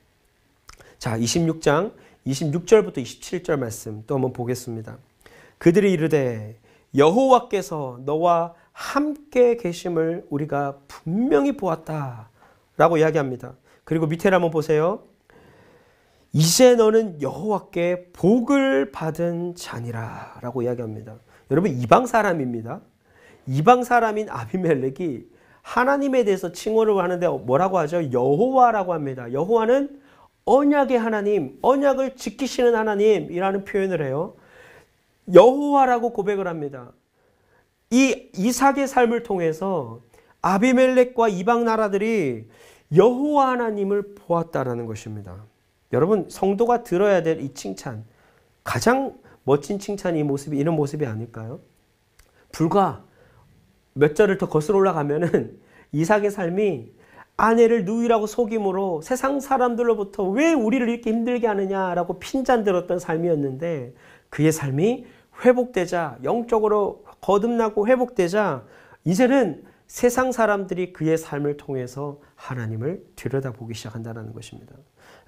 자, 26장 26절부터 27절 말씀 또 한번 보겠습니다. 그들이 이르되 여호와께서 너와 함께 계심을 우리가 분명히 보았다라고 이야기합니다. 그리고 밑에를 한번 보세요. 이제 너는 여호와께 복을 받은 자니라라고 이야기합니다. 여러분 이방 사람입니다. 이방 사람인 아비멜렉이 하나님에 대해서 칭호를 하는데 뭐라고 하죠? 여호와라고 합니다. 여호와는 언약의 하나님, 언약을 지키시는 하나님이라는 표현을 해요. 여호와라고 고백을 합니다. 이 이삭의 삶을 통해서 아비멜렉과 이방 나라들이 여호와 하나님을 보았다라는 것입니다. 여러분 성도가 들어야 될 이 칭찬 가장 멋진 칭찬이 모습이 이런 모습이 아닐까요? 불과 몇 절을 더 거슬러 올라가면은 이삭의 삶이 아내를 누이라고 속임으로 세상 사람들로부터 왜 우리를 이렇게 힘들게 하느냐라고 핀잔들었던 삶이었는데 그의 삶이 회복되자 영적으로 거듭나고 회복되자 이제는 세상 사람들이 그의 삶을 통해서 하나님을 들여다보기 시작한다는 것입니다.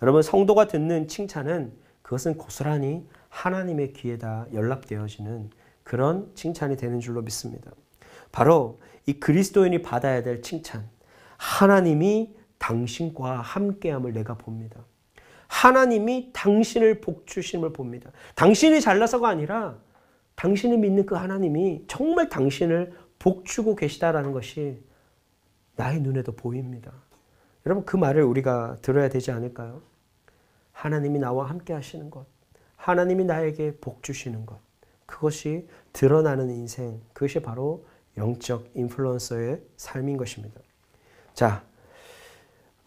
여러분 성도가 듣는 칭찬은 그것은 고스란히 하나님의 귀에다 연락되어지는 그런 칭찬이 되는 줄로 믿습니다. 바로 이 그리스도인이 받아야 될 칭찬, 하나님이 당신과 함께함을 내가 봅니다. 하나님이 당신을 복주심을 봅니다. 당신이 잘나서가 아니라 당신이 믿는 그 하나님이 정말 당신을 복주고 계시다라는 것이 나의 눈에도 보입니다. 여러분 그 말을 우리가 들어야 되지 않을까요? 하나님이 나와 함께 하시는 것, 하나님이 나에게 복 주시는 것, 그것이 드러나는 인생, 그것이 바로 영적 인플루언서의 삶인 것입니다. 자,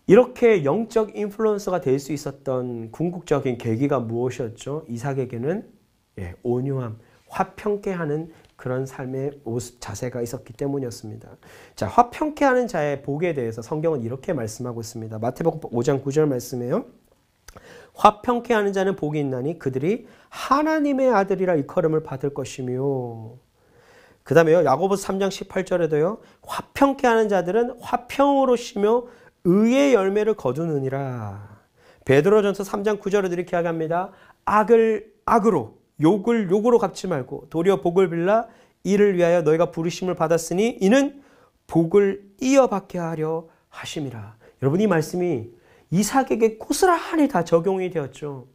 이렇게 영적 인플루언서가 될 수 있었던 궁극적인 계기가 무엇이었죠? 이삭에게는 예, 온유함, 화평케 하는 그런 삶의 모습 자세가 있었기 때문이었습니다. 자, 화평케 하는 자의 복에 대해서 성경은 이렇게 말씀하고 있습니다. 마태복음 5장 9절 말씀에요. 화평케 하는 자는 복이 있나니 그들이 하나님의 아들이라 일컬음을 받을 것이며 그 다음에요. 야고보 3장 18절에도요. 화평케 하는 자들은 화평으로 심며 의의 열매를 거두느니라. 베드로전서 3장 9절에도 이렇게 이야합니다 악을 악으로 욕을 욕으로 갚지 말고 도리어 복을 빌라 이를 위하여 너희가 부르심을 받았으니 이는 복을 이어받게 하려 하심이라. 여러분 이 말씀이 이삭에게 고스라하니다 적용이 되었죠.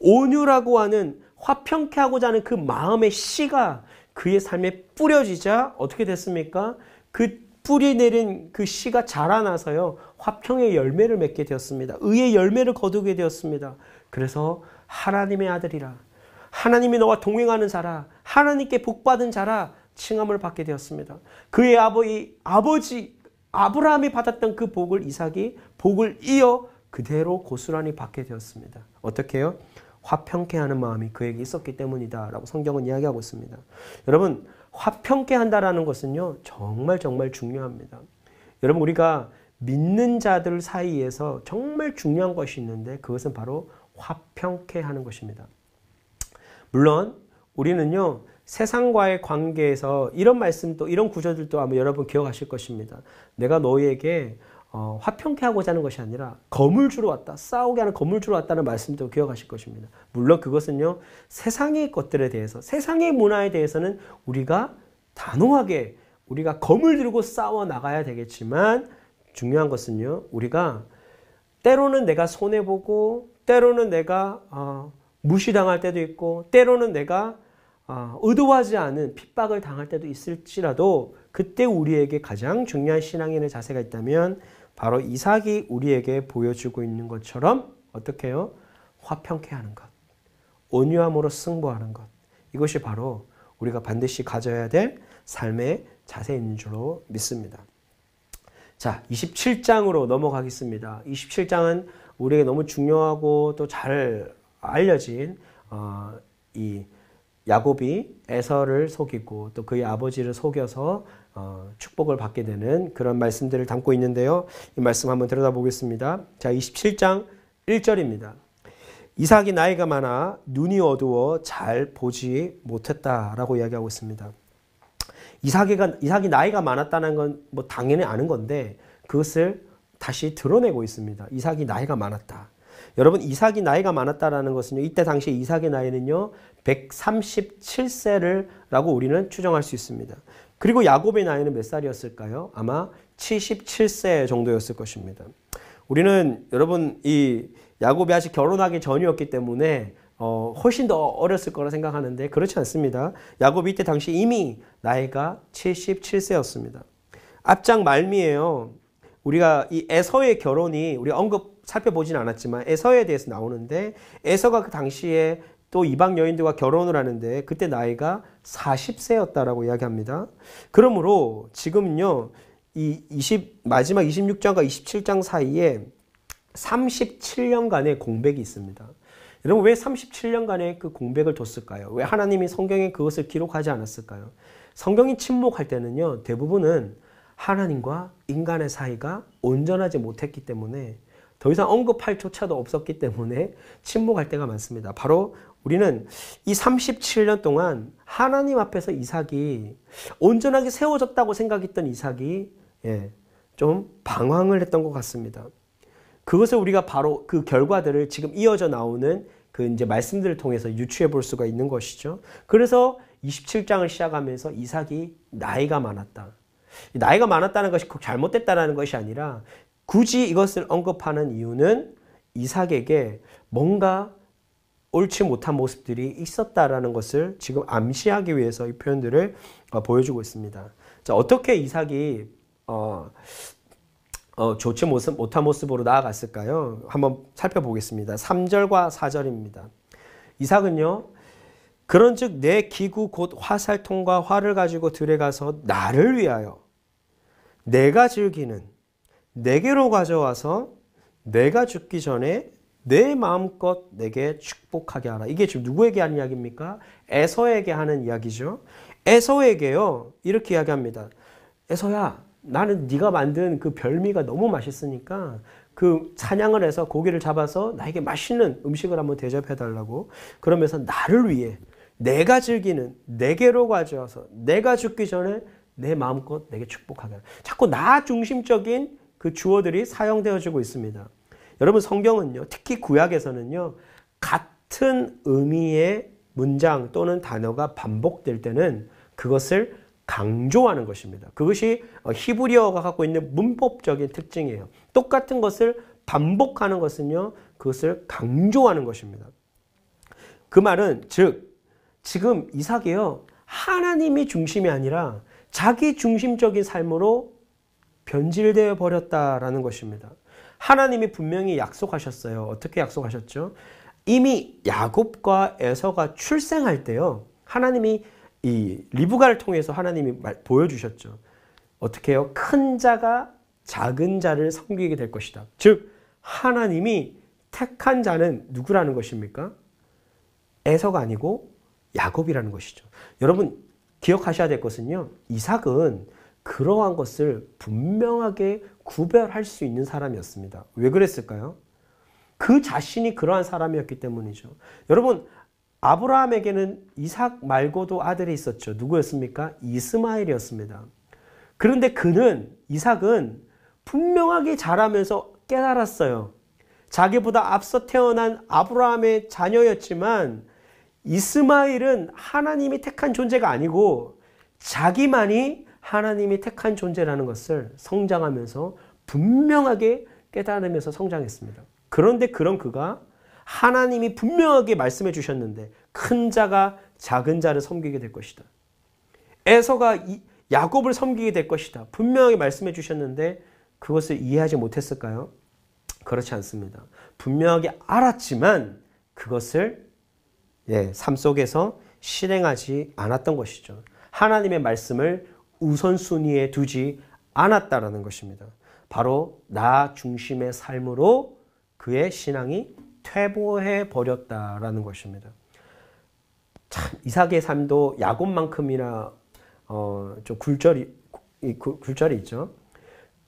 온유라고 하는 화평케 하고자 하는 그 마음의 씨가 그의 삶에 뿌려지자 어떻게 됐습니까? 그 뿌리 내린 그 씨가 자라나서요. 화평의 열매를 맺게 되었습니다. 의의 열매를 거두게 되었습니다. 그래서 하나님의 아들이라 하나님이 너와 동행하는 자라 하나님께 복받은 자라 칭함을 받게 되었습니다. 그의 아버지 아버지 아브라함이 받았던 그 복을 이삭이 복을 이어 그대로 고스란히 받게 되었습니다. 어떻게요? 화평케 하는 마음이 그에게 있었기 때문이다라고 성경은 이야기하고 있습니다. 여러분 화평케 한다라는 것은요 정말 정말 중요합니다. 여러분 우리가 믿는 자들 사이에서 정말 중요한 것이 있는데 그것은 바로 화평케 하는 것입니다. 물론 우리는요 세상과의 관계에서 이런 말씀도 이런 구절들도 아마 여러분 기억하실 것입니다. 내가 너희에게 어, 화평케 하고자 하는 것이 아니라 검을 주러 왔다, 싸우게 하는 검을 주러 왔다는 말씀도 기억하실 것입니다. 물론 그것은요, 세상의 것들에 대해서, 세상의 문화에 대해서는 우리가 단호하게 우리가 검을 들고 싸워 나가야 되겠지만 중요한 것은요, 우리가 때로는 내가 손해보고, 때로는 내가 어, 무시당할 때도 있고, 때로는 내가 어, 의도하지 않은 핍박을 당할 때도 있을지라도 그때 우리에게 가장 중요한 신앙인의 자세가 있다면 바로 이삭이 우리에게 보여주고 있는 것처럼 어떻게 요 화평케 하는 것, 온유함으로 승부하는 것. 이것이 바로 우리가 반드시 가져야 될 삶의 자세인 줄로 믿습니다. 자, 27장으로 넘어가겠습니다. 27장은 우리에게 너무 중요하고 또 잘 알려진 어, 이 야곱이 에서를 속이고 또 그의 아버지를 속여서 어, 축복을 받게 되는 그런 말씀들을 담고 있는데요. 이 말씀 한번 들여다보겠습니다. 자, 27장 1절입니다. 이삭이 나이가 많아 눈이 어두워 잘 보지 못했다라고 이야기하고 있습니다. 이삭이, 이삭이 나이가 많았다는 건 뭐 당연히 아는 건데 그것을 다시 드러내고 있습니다. 이삭이 나이가 많았다. 여러분 이삭이 나이가 많았다라는 것은요. 이때 당시 이삭의 나이는요. 137세를라고 우리는 추정할 수 있습니다. 그리고 야곱의 나이는 몇 살이었을까요? 아마 77세 정도였을 것입니다. 우리는 여러분 이 야곱이 아직 결혼하기 전이었기 때문에 어, 훨씬 더 어렸을 거라 생각하는데 그렇지 않습니다. 야곱이 이때 당시 이미 나이가 77세였습니다. 앞장 말미에요. 우리가 이 에서의 결혼이 우리 언급 살펴보진 않았지만 에서에 대해서 나오는데 에서가 그 당시에 또 이방 여인들과 결혼을 하는데 그때 나이가 40세였다라고 이야기합니다. 그러므로 지금요, 이 20, 마지막 26장과 27장 사이에 37년간의 공백이 있습니다. 여러분, 왜 37년간의 그 공백을 뒀을까요? 왜 하나님이 성경에 그것을 기록하지 않았을까요? 성경이 침묵할 때는요, 대부분은 하나님과 인간의 사이가 온전하지 못했기 때문에 더 이상 언급할 조차도 없었기 때문에 침묵할 때가 많습니다. 바로 우리는 이 37년 동안 하나님 앞에서 이삭이 온전하게 세워졌다고 생각했던 이삭이 예, 좀 방황을 했던 것 같습니다. 그것을 우리가 바로 그 결과들을 지금 이어져 나오는 그 이제 말씀들을 통해서 유추해 볼 수가 있는 것이죠. 그래서 27장을 시작하면서 이삭이 나이가 많았다. 나이가 많았다는 것이 꼭 잘못됐다라는 것이 아니라 굳이 이것을 언급하는 이유는 이삭에게 뭔가 옳지 못한 모습들이 있었다라는 것을 지금 암시하기 위해서 이 표현들을 어, 보여주고 있습니다. 자, 어떻게 이삭이 어, 어, 좋지 모습, 못한 모습으로 나아갔을까요? 한번 살펴보겠습니다. 3절과 4절입니다. 이삭은요, 그런 즉내 기구 곧 화살통과 활을 가지고 들에 가서 나를 위하여 내가 즐기는 내게로 가져와서 내가 죽기 전에 내 마음껏 내게 축복하게 하라. 이게 지금 누구에게 하는 이야기입니까? 에서에게 하는 이야기죠. 에서에게요. 이렇게 이야기합니다. 에서야, 나는 네가 만든 그 별미가 너무 맛있으니까 그 사냥을 해서 고기를 잡아서 나에게 맛있는 음식을 한번 대접해 달라고 그러면서 나를 위해 내가 즐기는 내게로 가져와서 내가 죽기 전에 내 마음껏 내게 축복하게 하라. 자꾸 나 중심적인 그 주어들이 사용되어지고 있습니다. 여러분 성경은요, 특히 구약에서는요, 같은 의미의 문장 또는 단어가 반복될 때는 그것을 강조하는 것입니다. 그것이 어, 히브리어가 갖고 있는 문법적인 특징이에요. 똑같은 것을 반복하는 것은요, 그것을 강조하는 것입니다. 그 말은 즉 지금 이삭이요 하나님이 중심이 아니라 자기 중심적인 삶으로 변질되어 버렸다라는 것입니다. 하나님이 분명히 약속하셨어요. 어떻게 약속하셨죠? 이미 야곱과 에서가 출생할 때요. 하나님이 이 리브가를 통해서 하나님이 보여주셨죠. 어떻게 해요? 큰 자가 작은 자를 섬기게 될 것이다. 즉 하나님이 택한 자는 누구라는 것입니까? 에서가 아니고 야곱이라는 것이죠. 여러분 기억하셔야 될 것은요. 이삭은 그러한 것을 분명하게 구별할 수 있는 사람이었습니다. 왜 그랬을까요? 그 자신이 그러한 사람이었기 때문이죠. 여러분, 아브라함에게는 이삭 말고도 아들이 있었죠. 누구였습니까? 이스마엘이었습니다 그런데 그는, 이삭은 분명하게 자라면서 깨달았어요. 자기보다 앞서 태어난 아브라함의 자녀였지만 이스마엘은 하나님이 택한 존재가 아니고 자기만이 하나님이 택한 존재라는 것을 성장하면서 분명하게 깨달으면서 성장했습니다. 그런데 그런 그가 하나님이 분명하게 말씀해 주셨는데 큰 자가 작은 자를 섬기게 될 것이다. 에서가 야곱을 섬기게 될 것이다. 분명하게 말씀해 주셨는데 그것을 이해하지 못했을까요? 그렇지 않습니다. 분명하게 알았지만 그것을 예, 삶 속에서 실행하지 않았던 것이죠. 하나님의 말씀을 우선순위에 두지 않았다라는 것입니다. 바로 나 중심의 삶으로 그의 신앙이 퇴보해 버렸다라는 것입니다. 참 이삭의 삶도 야곱만큼이나 어, 좀 굴절이 굴절이 있죠.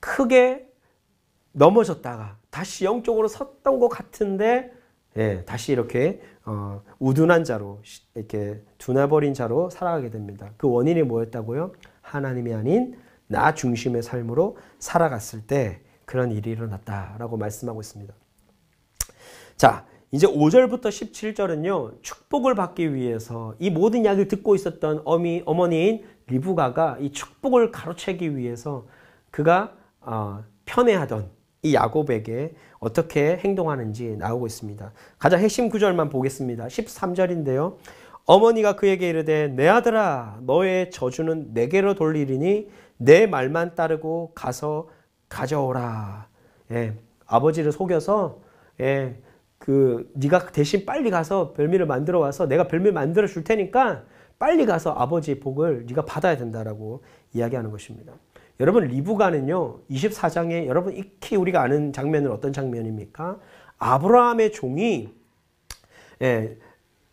크게 넘어졌다가 다시 영적으로 섰던 것 같은데 예, 다시 이렇게 어, 우둔한 자로 이렇게 둔해버린 자로 살아가게 됩니다. 그 원인이 뭐였다고요? 하나님이 아닌 나 중심의 삶으로 살아갔을 때 그런 일이 일어났다라고 말씀하고 있습니다. 자, 이제 5절부터 17절은요. 축복을 받기 위해서 이 모든 이야기를 듣고 있었던 어미, 어머니인 리브가가 이 축복을 가로채기 위해서 그가 어, 편애하던 이 야곱에게 어떻게 행동하는지 나오고 있습니다. 가장 핵심 구절만 보겠습니다. 13절인데요. 어머니가 그에게 이르되 내 아들아 너의 저주는 내게로 돌리리니 내 말만 따르고 가서 가져오라. 예, 아버지를 속여서 예, 그 네가 대신 빨리 가서 별미를 만들어 와서 내가 별미 만들어 줄 테니까 빨리 가서 아버지의 복을 네가 받아야 된다라고 이야기하는 것입니다. 여러분 리브가는요 24장에 여러분 익히 우리가 아는 장면은 어떤 장면입니까? 아브라함의 종이 예,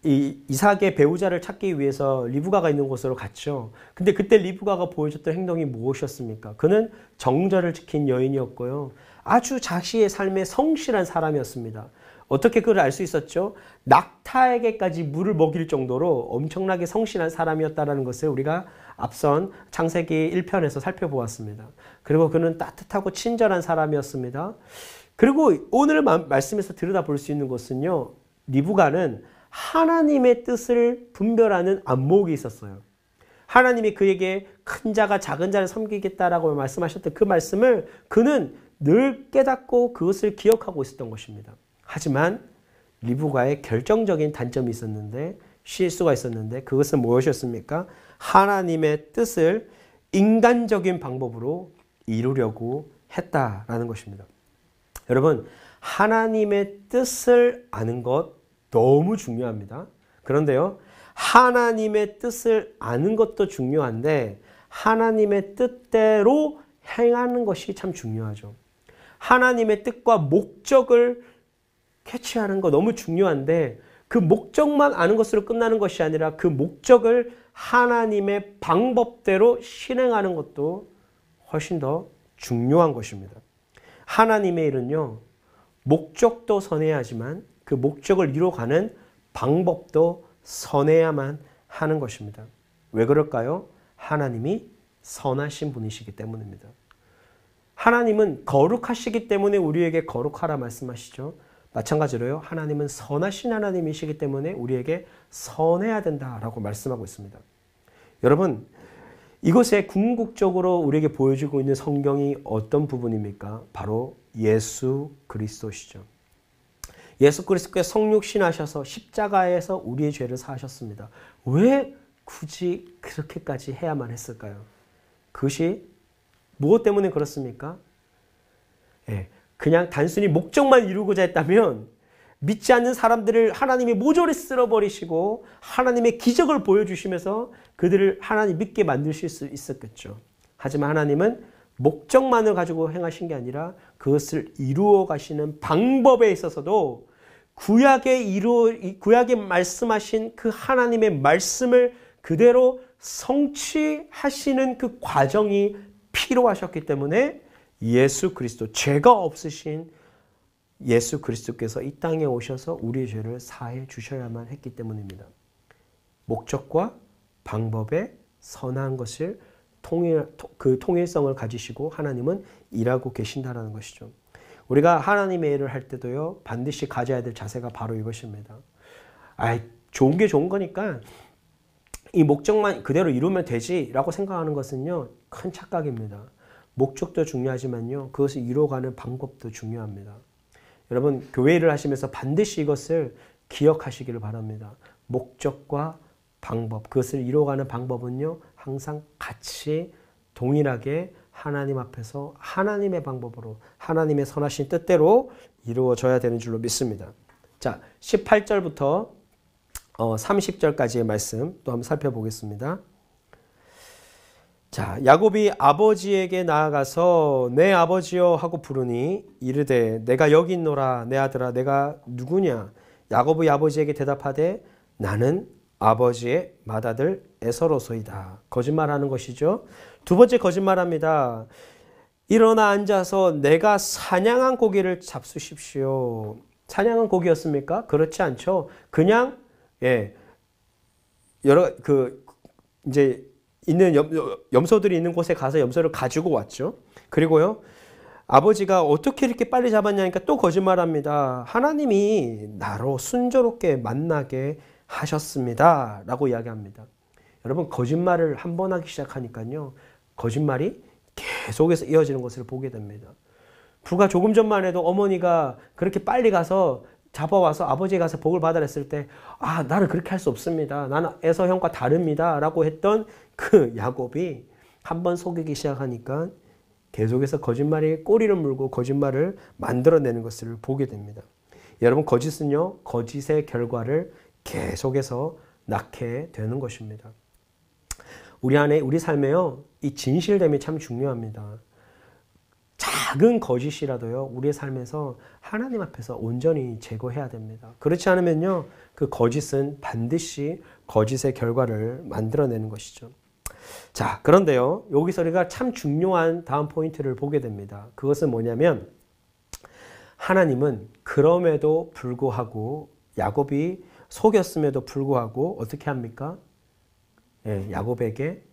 이 이삭의 배우자를 찾기 위해서 리브가가 있는 곳으로 갔죠. 근데 그때 리브가가 보여줬던 행동이 무엇이었습니까? 그는 정절을 지킨 여인이었고요. 아주 자신의 삶에 성실한 사람이었습니다. 어떻게 그걸 알 수 있었죠? 낙타에게까지 물을 먹일 정도로 엄청나게 성실한 사람이었다라는 것을 우리가 앞선 창세기 1편에서 살펴보았습니다. 그리고 그는 따뜻하고 친절한 사람이었습니다. 그리고 오늘 말씀에서 들여다볼 수 있는 것은요. 리브가는 하나님의 뜻을 분별하는 안목이 있었어요. 하나님이 그에게 큰 자가 작은 자를 섬기겠다라고 말씀하셨던 그 말씀을 그는 늘 깨닫고 그것을 기억하고 있었던 것입니다. 하지만 리브가의 결정적인 단점이 있었는데 실수가 있었는데 그것은 무엇이었습니까? 하나님의 뜻을 인간적인 방법으로 이루려고 했다라는 것입니다. 여러분, 하나님의 뜻을 아는 것 너무 중요합니다. 그런데요. 하나님의 뜻을 아는 것도 중요한데 하나님의 뜻대로 행하는 것이 참 중요하죠. 하나님의 뜻과 목적을 캐치하는 거 너무 중요한데 그 목적만 아는 것으로 끝나는 것이 아니라 그 목적을 하나님의 방법대로 실행하는 것도 훨씬 더 중요한 것입니다. 하나님의 일은요, 목적도 선해야지만 그 목적을 이뤄가는 방법도 선해야만 하는 것입니다. 왜 그럴까요? 하나님이 선하신 분이시기 때문입니다. 하나님은 거룩하시기 때문에 우리에게 거룩하라 말씀하시죠. 마찬가지로요. 하나님은 선하신 하나님이시기 때문에 우리에게 선해야 된다라고 말씀하고 있습니다. 여러분, 이것에 궁극적으로 우리에게 보여주고 있는 성경이 어떤 부분입니까? 바로 예수 그리스도시죠. 예수 그리스도께 성육신하셔서 십자가에서 우리의 죄를 사하셨습니다. 왜 굳이 그렇게까지 해야만 했을까요? 그것이 무엇 때문에 그렇습니까? 예, 그냥 단순히 목적만 이루고자 했다면 믿지 않는 사람들을 하나님이 모조리 쓸어버리시고 하나님의 기적을 보여주시면서 그들을 하나님 믿게 만드실 수 있었겠죠. 하지만 하나님은 목적만을 가지고 행하신 게 아니라 그것을 이루어 가시는 방법에 있어서도 구약의 이루 구약에 말씀하신 그 하나님의 말씀을 그대로 성취하시는 그 과정이 필요하셨기 때문에 예수 그리스도 죄가 없으신 예수 그리스도께서 이 땅에 오셔서 우리의 죄를 사해 주셔야만 했기 때문입니다. 목적과 방법의 선한 것을 통일 그 통일성을 가지시고 하나님은 일하고 계신다라는 것이죠. 우리가 하나님의 일을 할 때도요, 반드시 가져야 될 자세가 바로 이것입니다. 아, 좋은 게 좋은 거니까 이 목적만 그대로 이루면 되지라고 생각하는 것은요, 큰 착각입니다. 목적도 중요하지만요, 그것을 이뤄가는 방법도 중요합니다. 여러분, 교회를 하시면서 반드시 이것을 기억하시기를 바랍니다. 목적과 방법, 그것을 이뤄가는 방법은요, 항상 같이 동일하게 하나님 앞에서 하나님의 방법으로 하나님의 선하신 뜻대로 이루어져야 되는 줄로 믿습니다. 자, 18절부터 30절까지의 어, 말씀 또 한번 살펴보겠습니다. 자, 야곱이 아버지에게 나아가서 내 아버지여 하고 부르니 이르되 내가 여기 있노라 내 아들아 내가 누구냐 야곱의 아버지에게 대답하되 나는 아버지의 맏아들 에서로소이다. 거짓말하는 것이죠. 두 번째 거짓말합니다. 일어나 앉아서 내가 사냥한 고기를 잡수십시오. 사냥한 고기였습니까? 그렇지 않죠. 그냥 예 여러 그 이제 있는 염, 염소들이 있는 곳에 가서 염소를 가지고 왔죠. 그리고요. 아버지가 어떻게 이렇게 빨리 잡았냐니까 또 거짓말합니다. 하나님이 나로 순조롭게 만나게 하셨습니다. 라고 이야기합니다. 여러분 거짓말을 한 번 하기 시작하니까요. 거짓말이 계속해서 이어지는 것을 보게 됩니다. 불과 조금 전만 해도 어머니가 그렇게 빨리 가서 잡아와서 아버지 가서 복을 받아냈을 때, 아, 나는 그렇게 할 수 없습니다. 나는 에서 형과 다릅니다. 라고 했던 그 야곱이 한번 속이기 시작하니까 계속해서 거짓말이 꼬리를 물고 거짓말을 만들어내는 것을 보게 됩니다. 여러분, 거짓은요, 거짓의 결과를 계속해서 낳게 되는 것입니다. 우리 안에, 우리 삶에요, 이 진실됨이 참 중요합니다. 작은 거짓이라도요, 우리의 삶에서 하나님 앞에서 온전히 제거해야 됩니다. 그렇지 않으면요, 그 거짓은 반드시 거짓의 결과를 만들어내는 것이죠. 자, 그런데요, 여기서 우리가 참 중요한 다음 포인트를 보게 됩니다. 그것은 뭐냐면, 하나님은 그럼에도 불구하고, 야곱이 속였음에도 불구하고, 어떻게 합니까? 예, 야곱에게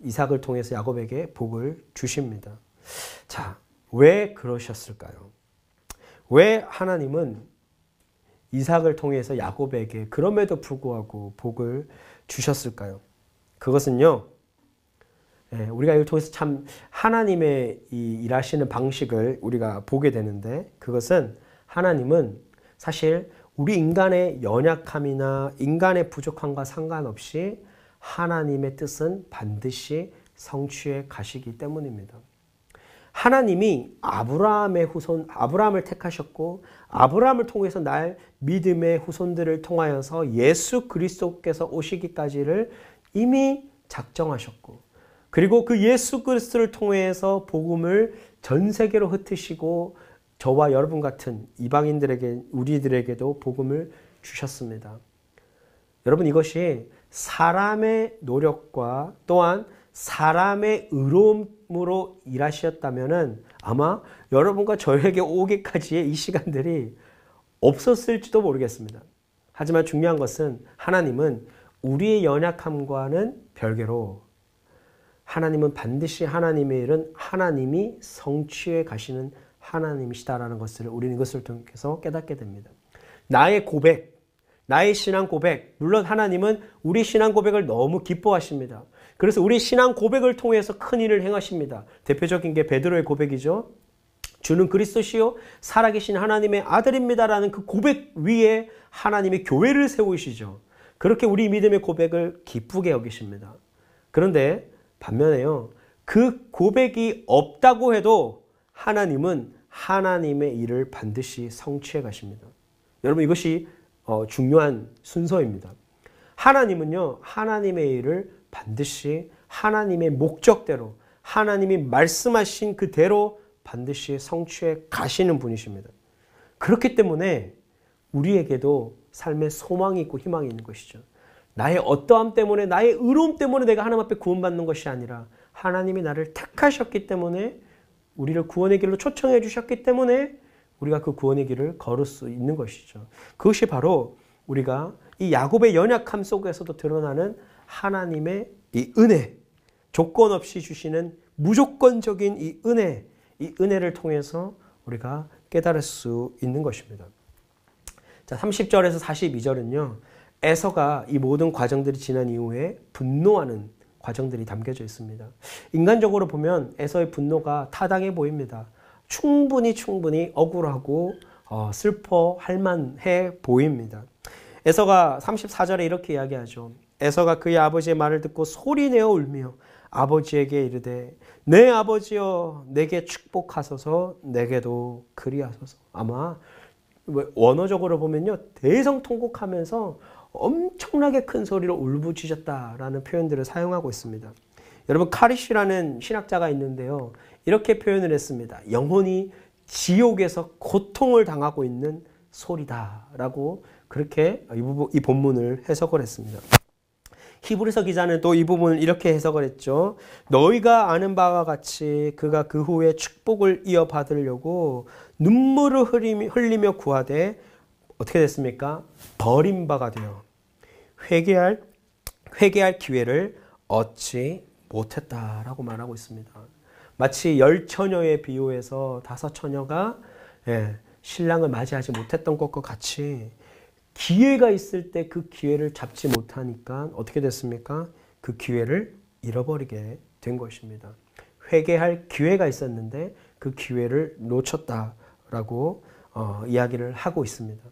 이삭을 통해서 야곱에게 복을 주십니다. 자, 왜 그러셨을까요? 왜 하나님은 이삭을 통해서 야곱에게 그럼에도 불구하고 복을 주셨을까요? 그것은요, 예, 우리가 이걸 통해서 참 하나님의 일하시는 방식을 우리가 보게 되는데 그것은 하나님은 사실 우리 인간의 연약함이나 인간의 부족함과 상관없이 하나님의 뜻은 반드시 성취해 가시기 때문입니다. 하나님이 아브라함의 후손 아브라함을 택하셨고 아브라함을 통해서 날 믿음의 후손들을 통하여서 예수 그리스도께서 오시기까지를 이미 작정하셨고 그리고 그 예수 그리스도를 통해서 복음을 전 세계로 흩으시고 저와 여러분 같은 이방인들에게 우리들에게도 복음을 주셨습니다. 여러분 이것이 사람의 노력과 또한 사람의 의로움으로 일하셨다면 아마 여러분과 저에게 오기까지의 이 시간들이 없었을지도 모르겠습니다. 하지만 중요한 것은 하나님은 우리의 연약함과는 별개로 하나님은 반드시 하나님의 일은 하나님이 성취해 가시는 하나님이시다라는 것을 우리는 이것을 통해서 깨닫게 됩니다. 나의 고백, 나의 신앙 고백, 물론 하나님은 우리 신앙 고백을 너무 기뻐하십니다. 그래서 우리 신앙 고백을 통해서 큰 일을 행하십니다. 대표적인 게 베드로의 고백이죠. 주는 그리스도시요 살아계신 하나님의 아들입니다라는 그 고백 위에 하나님의 교회를 세우시죠. 그렇게 우리 믿음의 고백을 기쁘게 여기십니다. 그런데 반면에요. 그 고백이 없다고 해도 하나님은 하나님의 일을 반드시 성취해 가십니다. 여러분 이것이 어, 중요한 순서입니다. 하나님은요, 하나님의 일을 반드시 하나님의 목적대로, 하나님이 말씀하신 그대로 반드시 성취해 가시는 분이십니다. 그렇기 때문에 우리에게도 삶에 소망이 있고 희망이 있는 것이죠. 나의 어떠함 때문에, 나의 의로움 때문에 내가 하나님 앞에 구원받는 것이 아니라 하나님이 나를 택하셨기 때문에 우리를 구원의 길로 초청해 주셨기 때문에 우리가 그 구원의 길을 걸을 수 있는 것이죠. 그것이 바로 우리가 이 야곱의 연약함 속에서도 드러나는 하나님의 이 은혜, 조건 없이 주시는 무조건적인 이 은혜, 이 은혜를 통해서 우리가 깨달을 수 있는 것입니다. 자, 30절에서 42절은요. 에서가 이 모든 과정들이 지난 이후에 분노하는 과정들이 담겨져 있습니다. 인간적으로 보면 에서의 분노가 타당해 보입니다. 충분히 충분히 억울하고 어, 슬퍼할 만해 보입니다. 에서가 34절에 이렇게 이야기하죠. 에서가 그의 아버지의 말을 듣고 소리내어 울며 아버지에게 이르되 내 네, 아버지여 내게 축복하소서 내게도 그리하소서. 아마 원어적으로 보면요. 대성통곡하면서 엄청나게 큰 소리로 울부짖었다라는 표현들을 사용하고 있습니다. 여러분 카리쉬라는 신학자가 있는데요. 이렇게 표현을 했습니다. 영혼이 지옥에서 고통을 당하고 있는 소리다라고 그렇게 이 본문을 해석을 했습니다. 히브리서 기자는 또 이 부분을 이렇게 해석을 했죠. 너희가 아는 바와 같이 그가 그 후에 축복을 이어받으려고 눈물을 흘리며 구하되 어떻게 됐습니까? 버린 바가 되어 회개할 회개할 기회를 얻지 못했다라고 말하고 있습니다. 마치 열 처녀의 비유에서 다섯 처녀가 예, 신랑을 맞이하지 못했던 것과 같이 기회가 있을 때 그 기회를 잡지 못하니까 어떻게 됐습니까? 그 기회를 잃어버리게 된 것입니다. 회개할 기회가 있었는데 그 기회를 놓쳤다라고 어, 이야기를 하고 있습니다.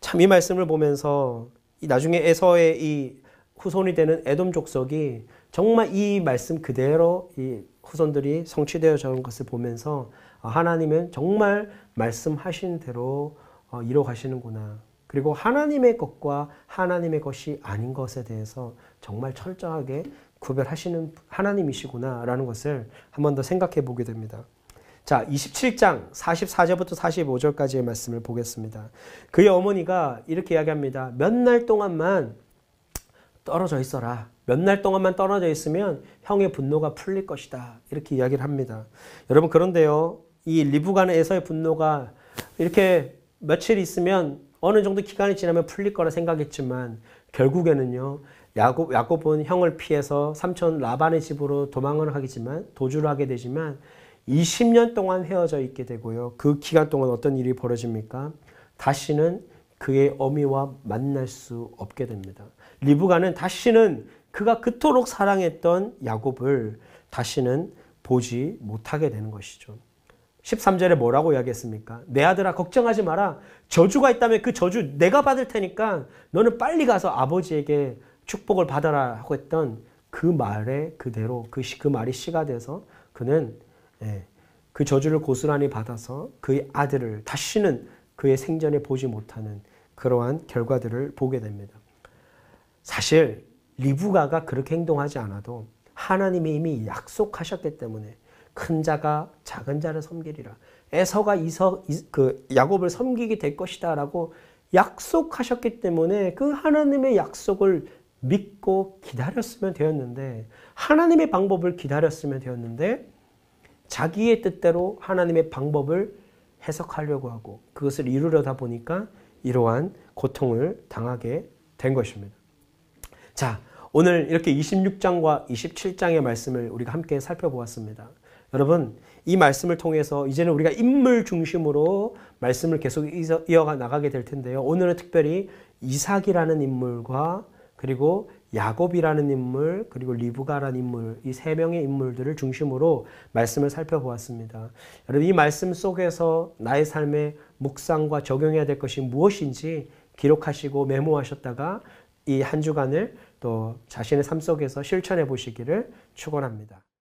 참 이 말씀을 보면서 나중에 에서의 이 후손이 되는 에돔 족속이 정말 이 말씀 그대로 이 후손들이 성취되어 저런 것을 보면서 아, 하나님은 정말 말씀하신 대로 어, 이뤄가시는구나. 그리고 하나님의 것과 하나님의 것이 아닌 것에 대해서 정말 철저하게 구별하시는 하나님이시구나라는 것을 한 번 더 생각해 보게 됩니다. 자, 27장 44절부터 45절까지의 말씀을 보겠습니다. 그의 어머니가 이렇게 이야기합니다. 몇 날 동안만 떨어져 있어라. 몇날 동안만 떨어져 있으면 형의 분노가 풀릴 것이다. 이렇게 이야기를 합니다. 여러분 그런데요. 이 리브간에서의 분노가 이렇게 며칠 있으면 어느 정도 기간이 지나면 풀릴 거라 생각했지만 결국에는요. 야곱, 야곱은 형을 피해서 삼촌 라반의 집으로 도망을 하겠지만 도주를 하게 되지만 20년 동안 헤어져 있게 되고요. 그 기간 동안 어떤 일이 벌어집니까? 다시는 그의 어미와 만날 수 없게 됩니다. 리브가는 다시는 그가 그토록 사랑했던 야곱을 다시는 보지 못하게 되는 것이죠. 13절에 뭐라고 이야기했습니까? 내 아들아 걱정하지 마라. 저주가 있다면 그 저주 내가 받을 테니까 너는 빨리 가서 아버지에게 축복을 받아라 하고 했던 그 말에 그대로 그, 시, 그 말이 시가 돼서 그는 예, 그 저주를 고스란히 받아서 그의 아들을 다시는 그의 생전에 보지 못하는 그러한 결과들을 보게 됩니다. 사실 리브가가 그렇게 행동하지 않아도 하나님이 이미 약속하셨기 때문에 큰 자가 작은 자를 섬기리라. 에서가 이서 그 야곱을 섬기게 될 것이다라고 약속하셨기 때문에 그 하나님의 약속을 믿고 기다렸으면 되었는데 하나님의 방법을 기다렸으면 되었는데 자기의 뜻대로 하나님의 방법을 해석하려고 하고 그것을 이루려다 보니까 이러한 고통을 당하게 된 것입니다. 자, 오늘 이렇게 26장과 27장의 말씀을 우리가 함께 살펴보았습니다. 여러분, 이 말씀을 통해서 이제는 우리가 인물 중심으로 말씀을 계속 이어가 나가게 될 텐데요. 오늘은 특별히 이삭이라는 인물과 그리고 야곱이라는 인물, 그리고 리브가라는 인물, 이 세 명의 인물들을 중심으로 말씀을 살펴보았습니다. 여러분, 이 말씀 속에서 나의 삶의 묵상과 적용해야 될 것이 무엇인지 기록하시고 메모하셨다가 이 한 주간을 또 자신의 삶 속에서 실천해 보시기를 축원합니다.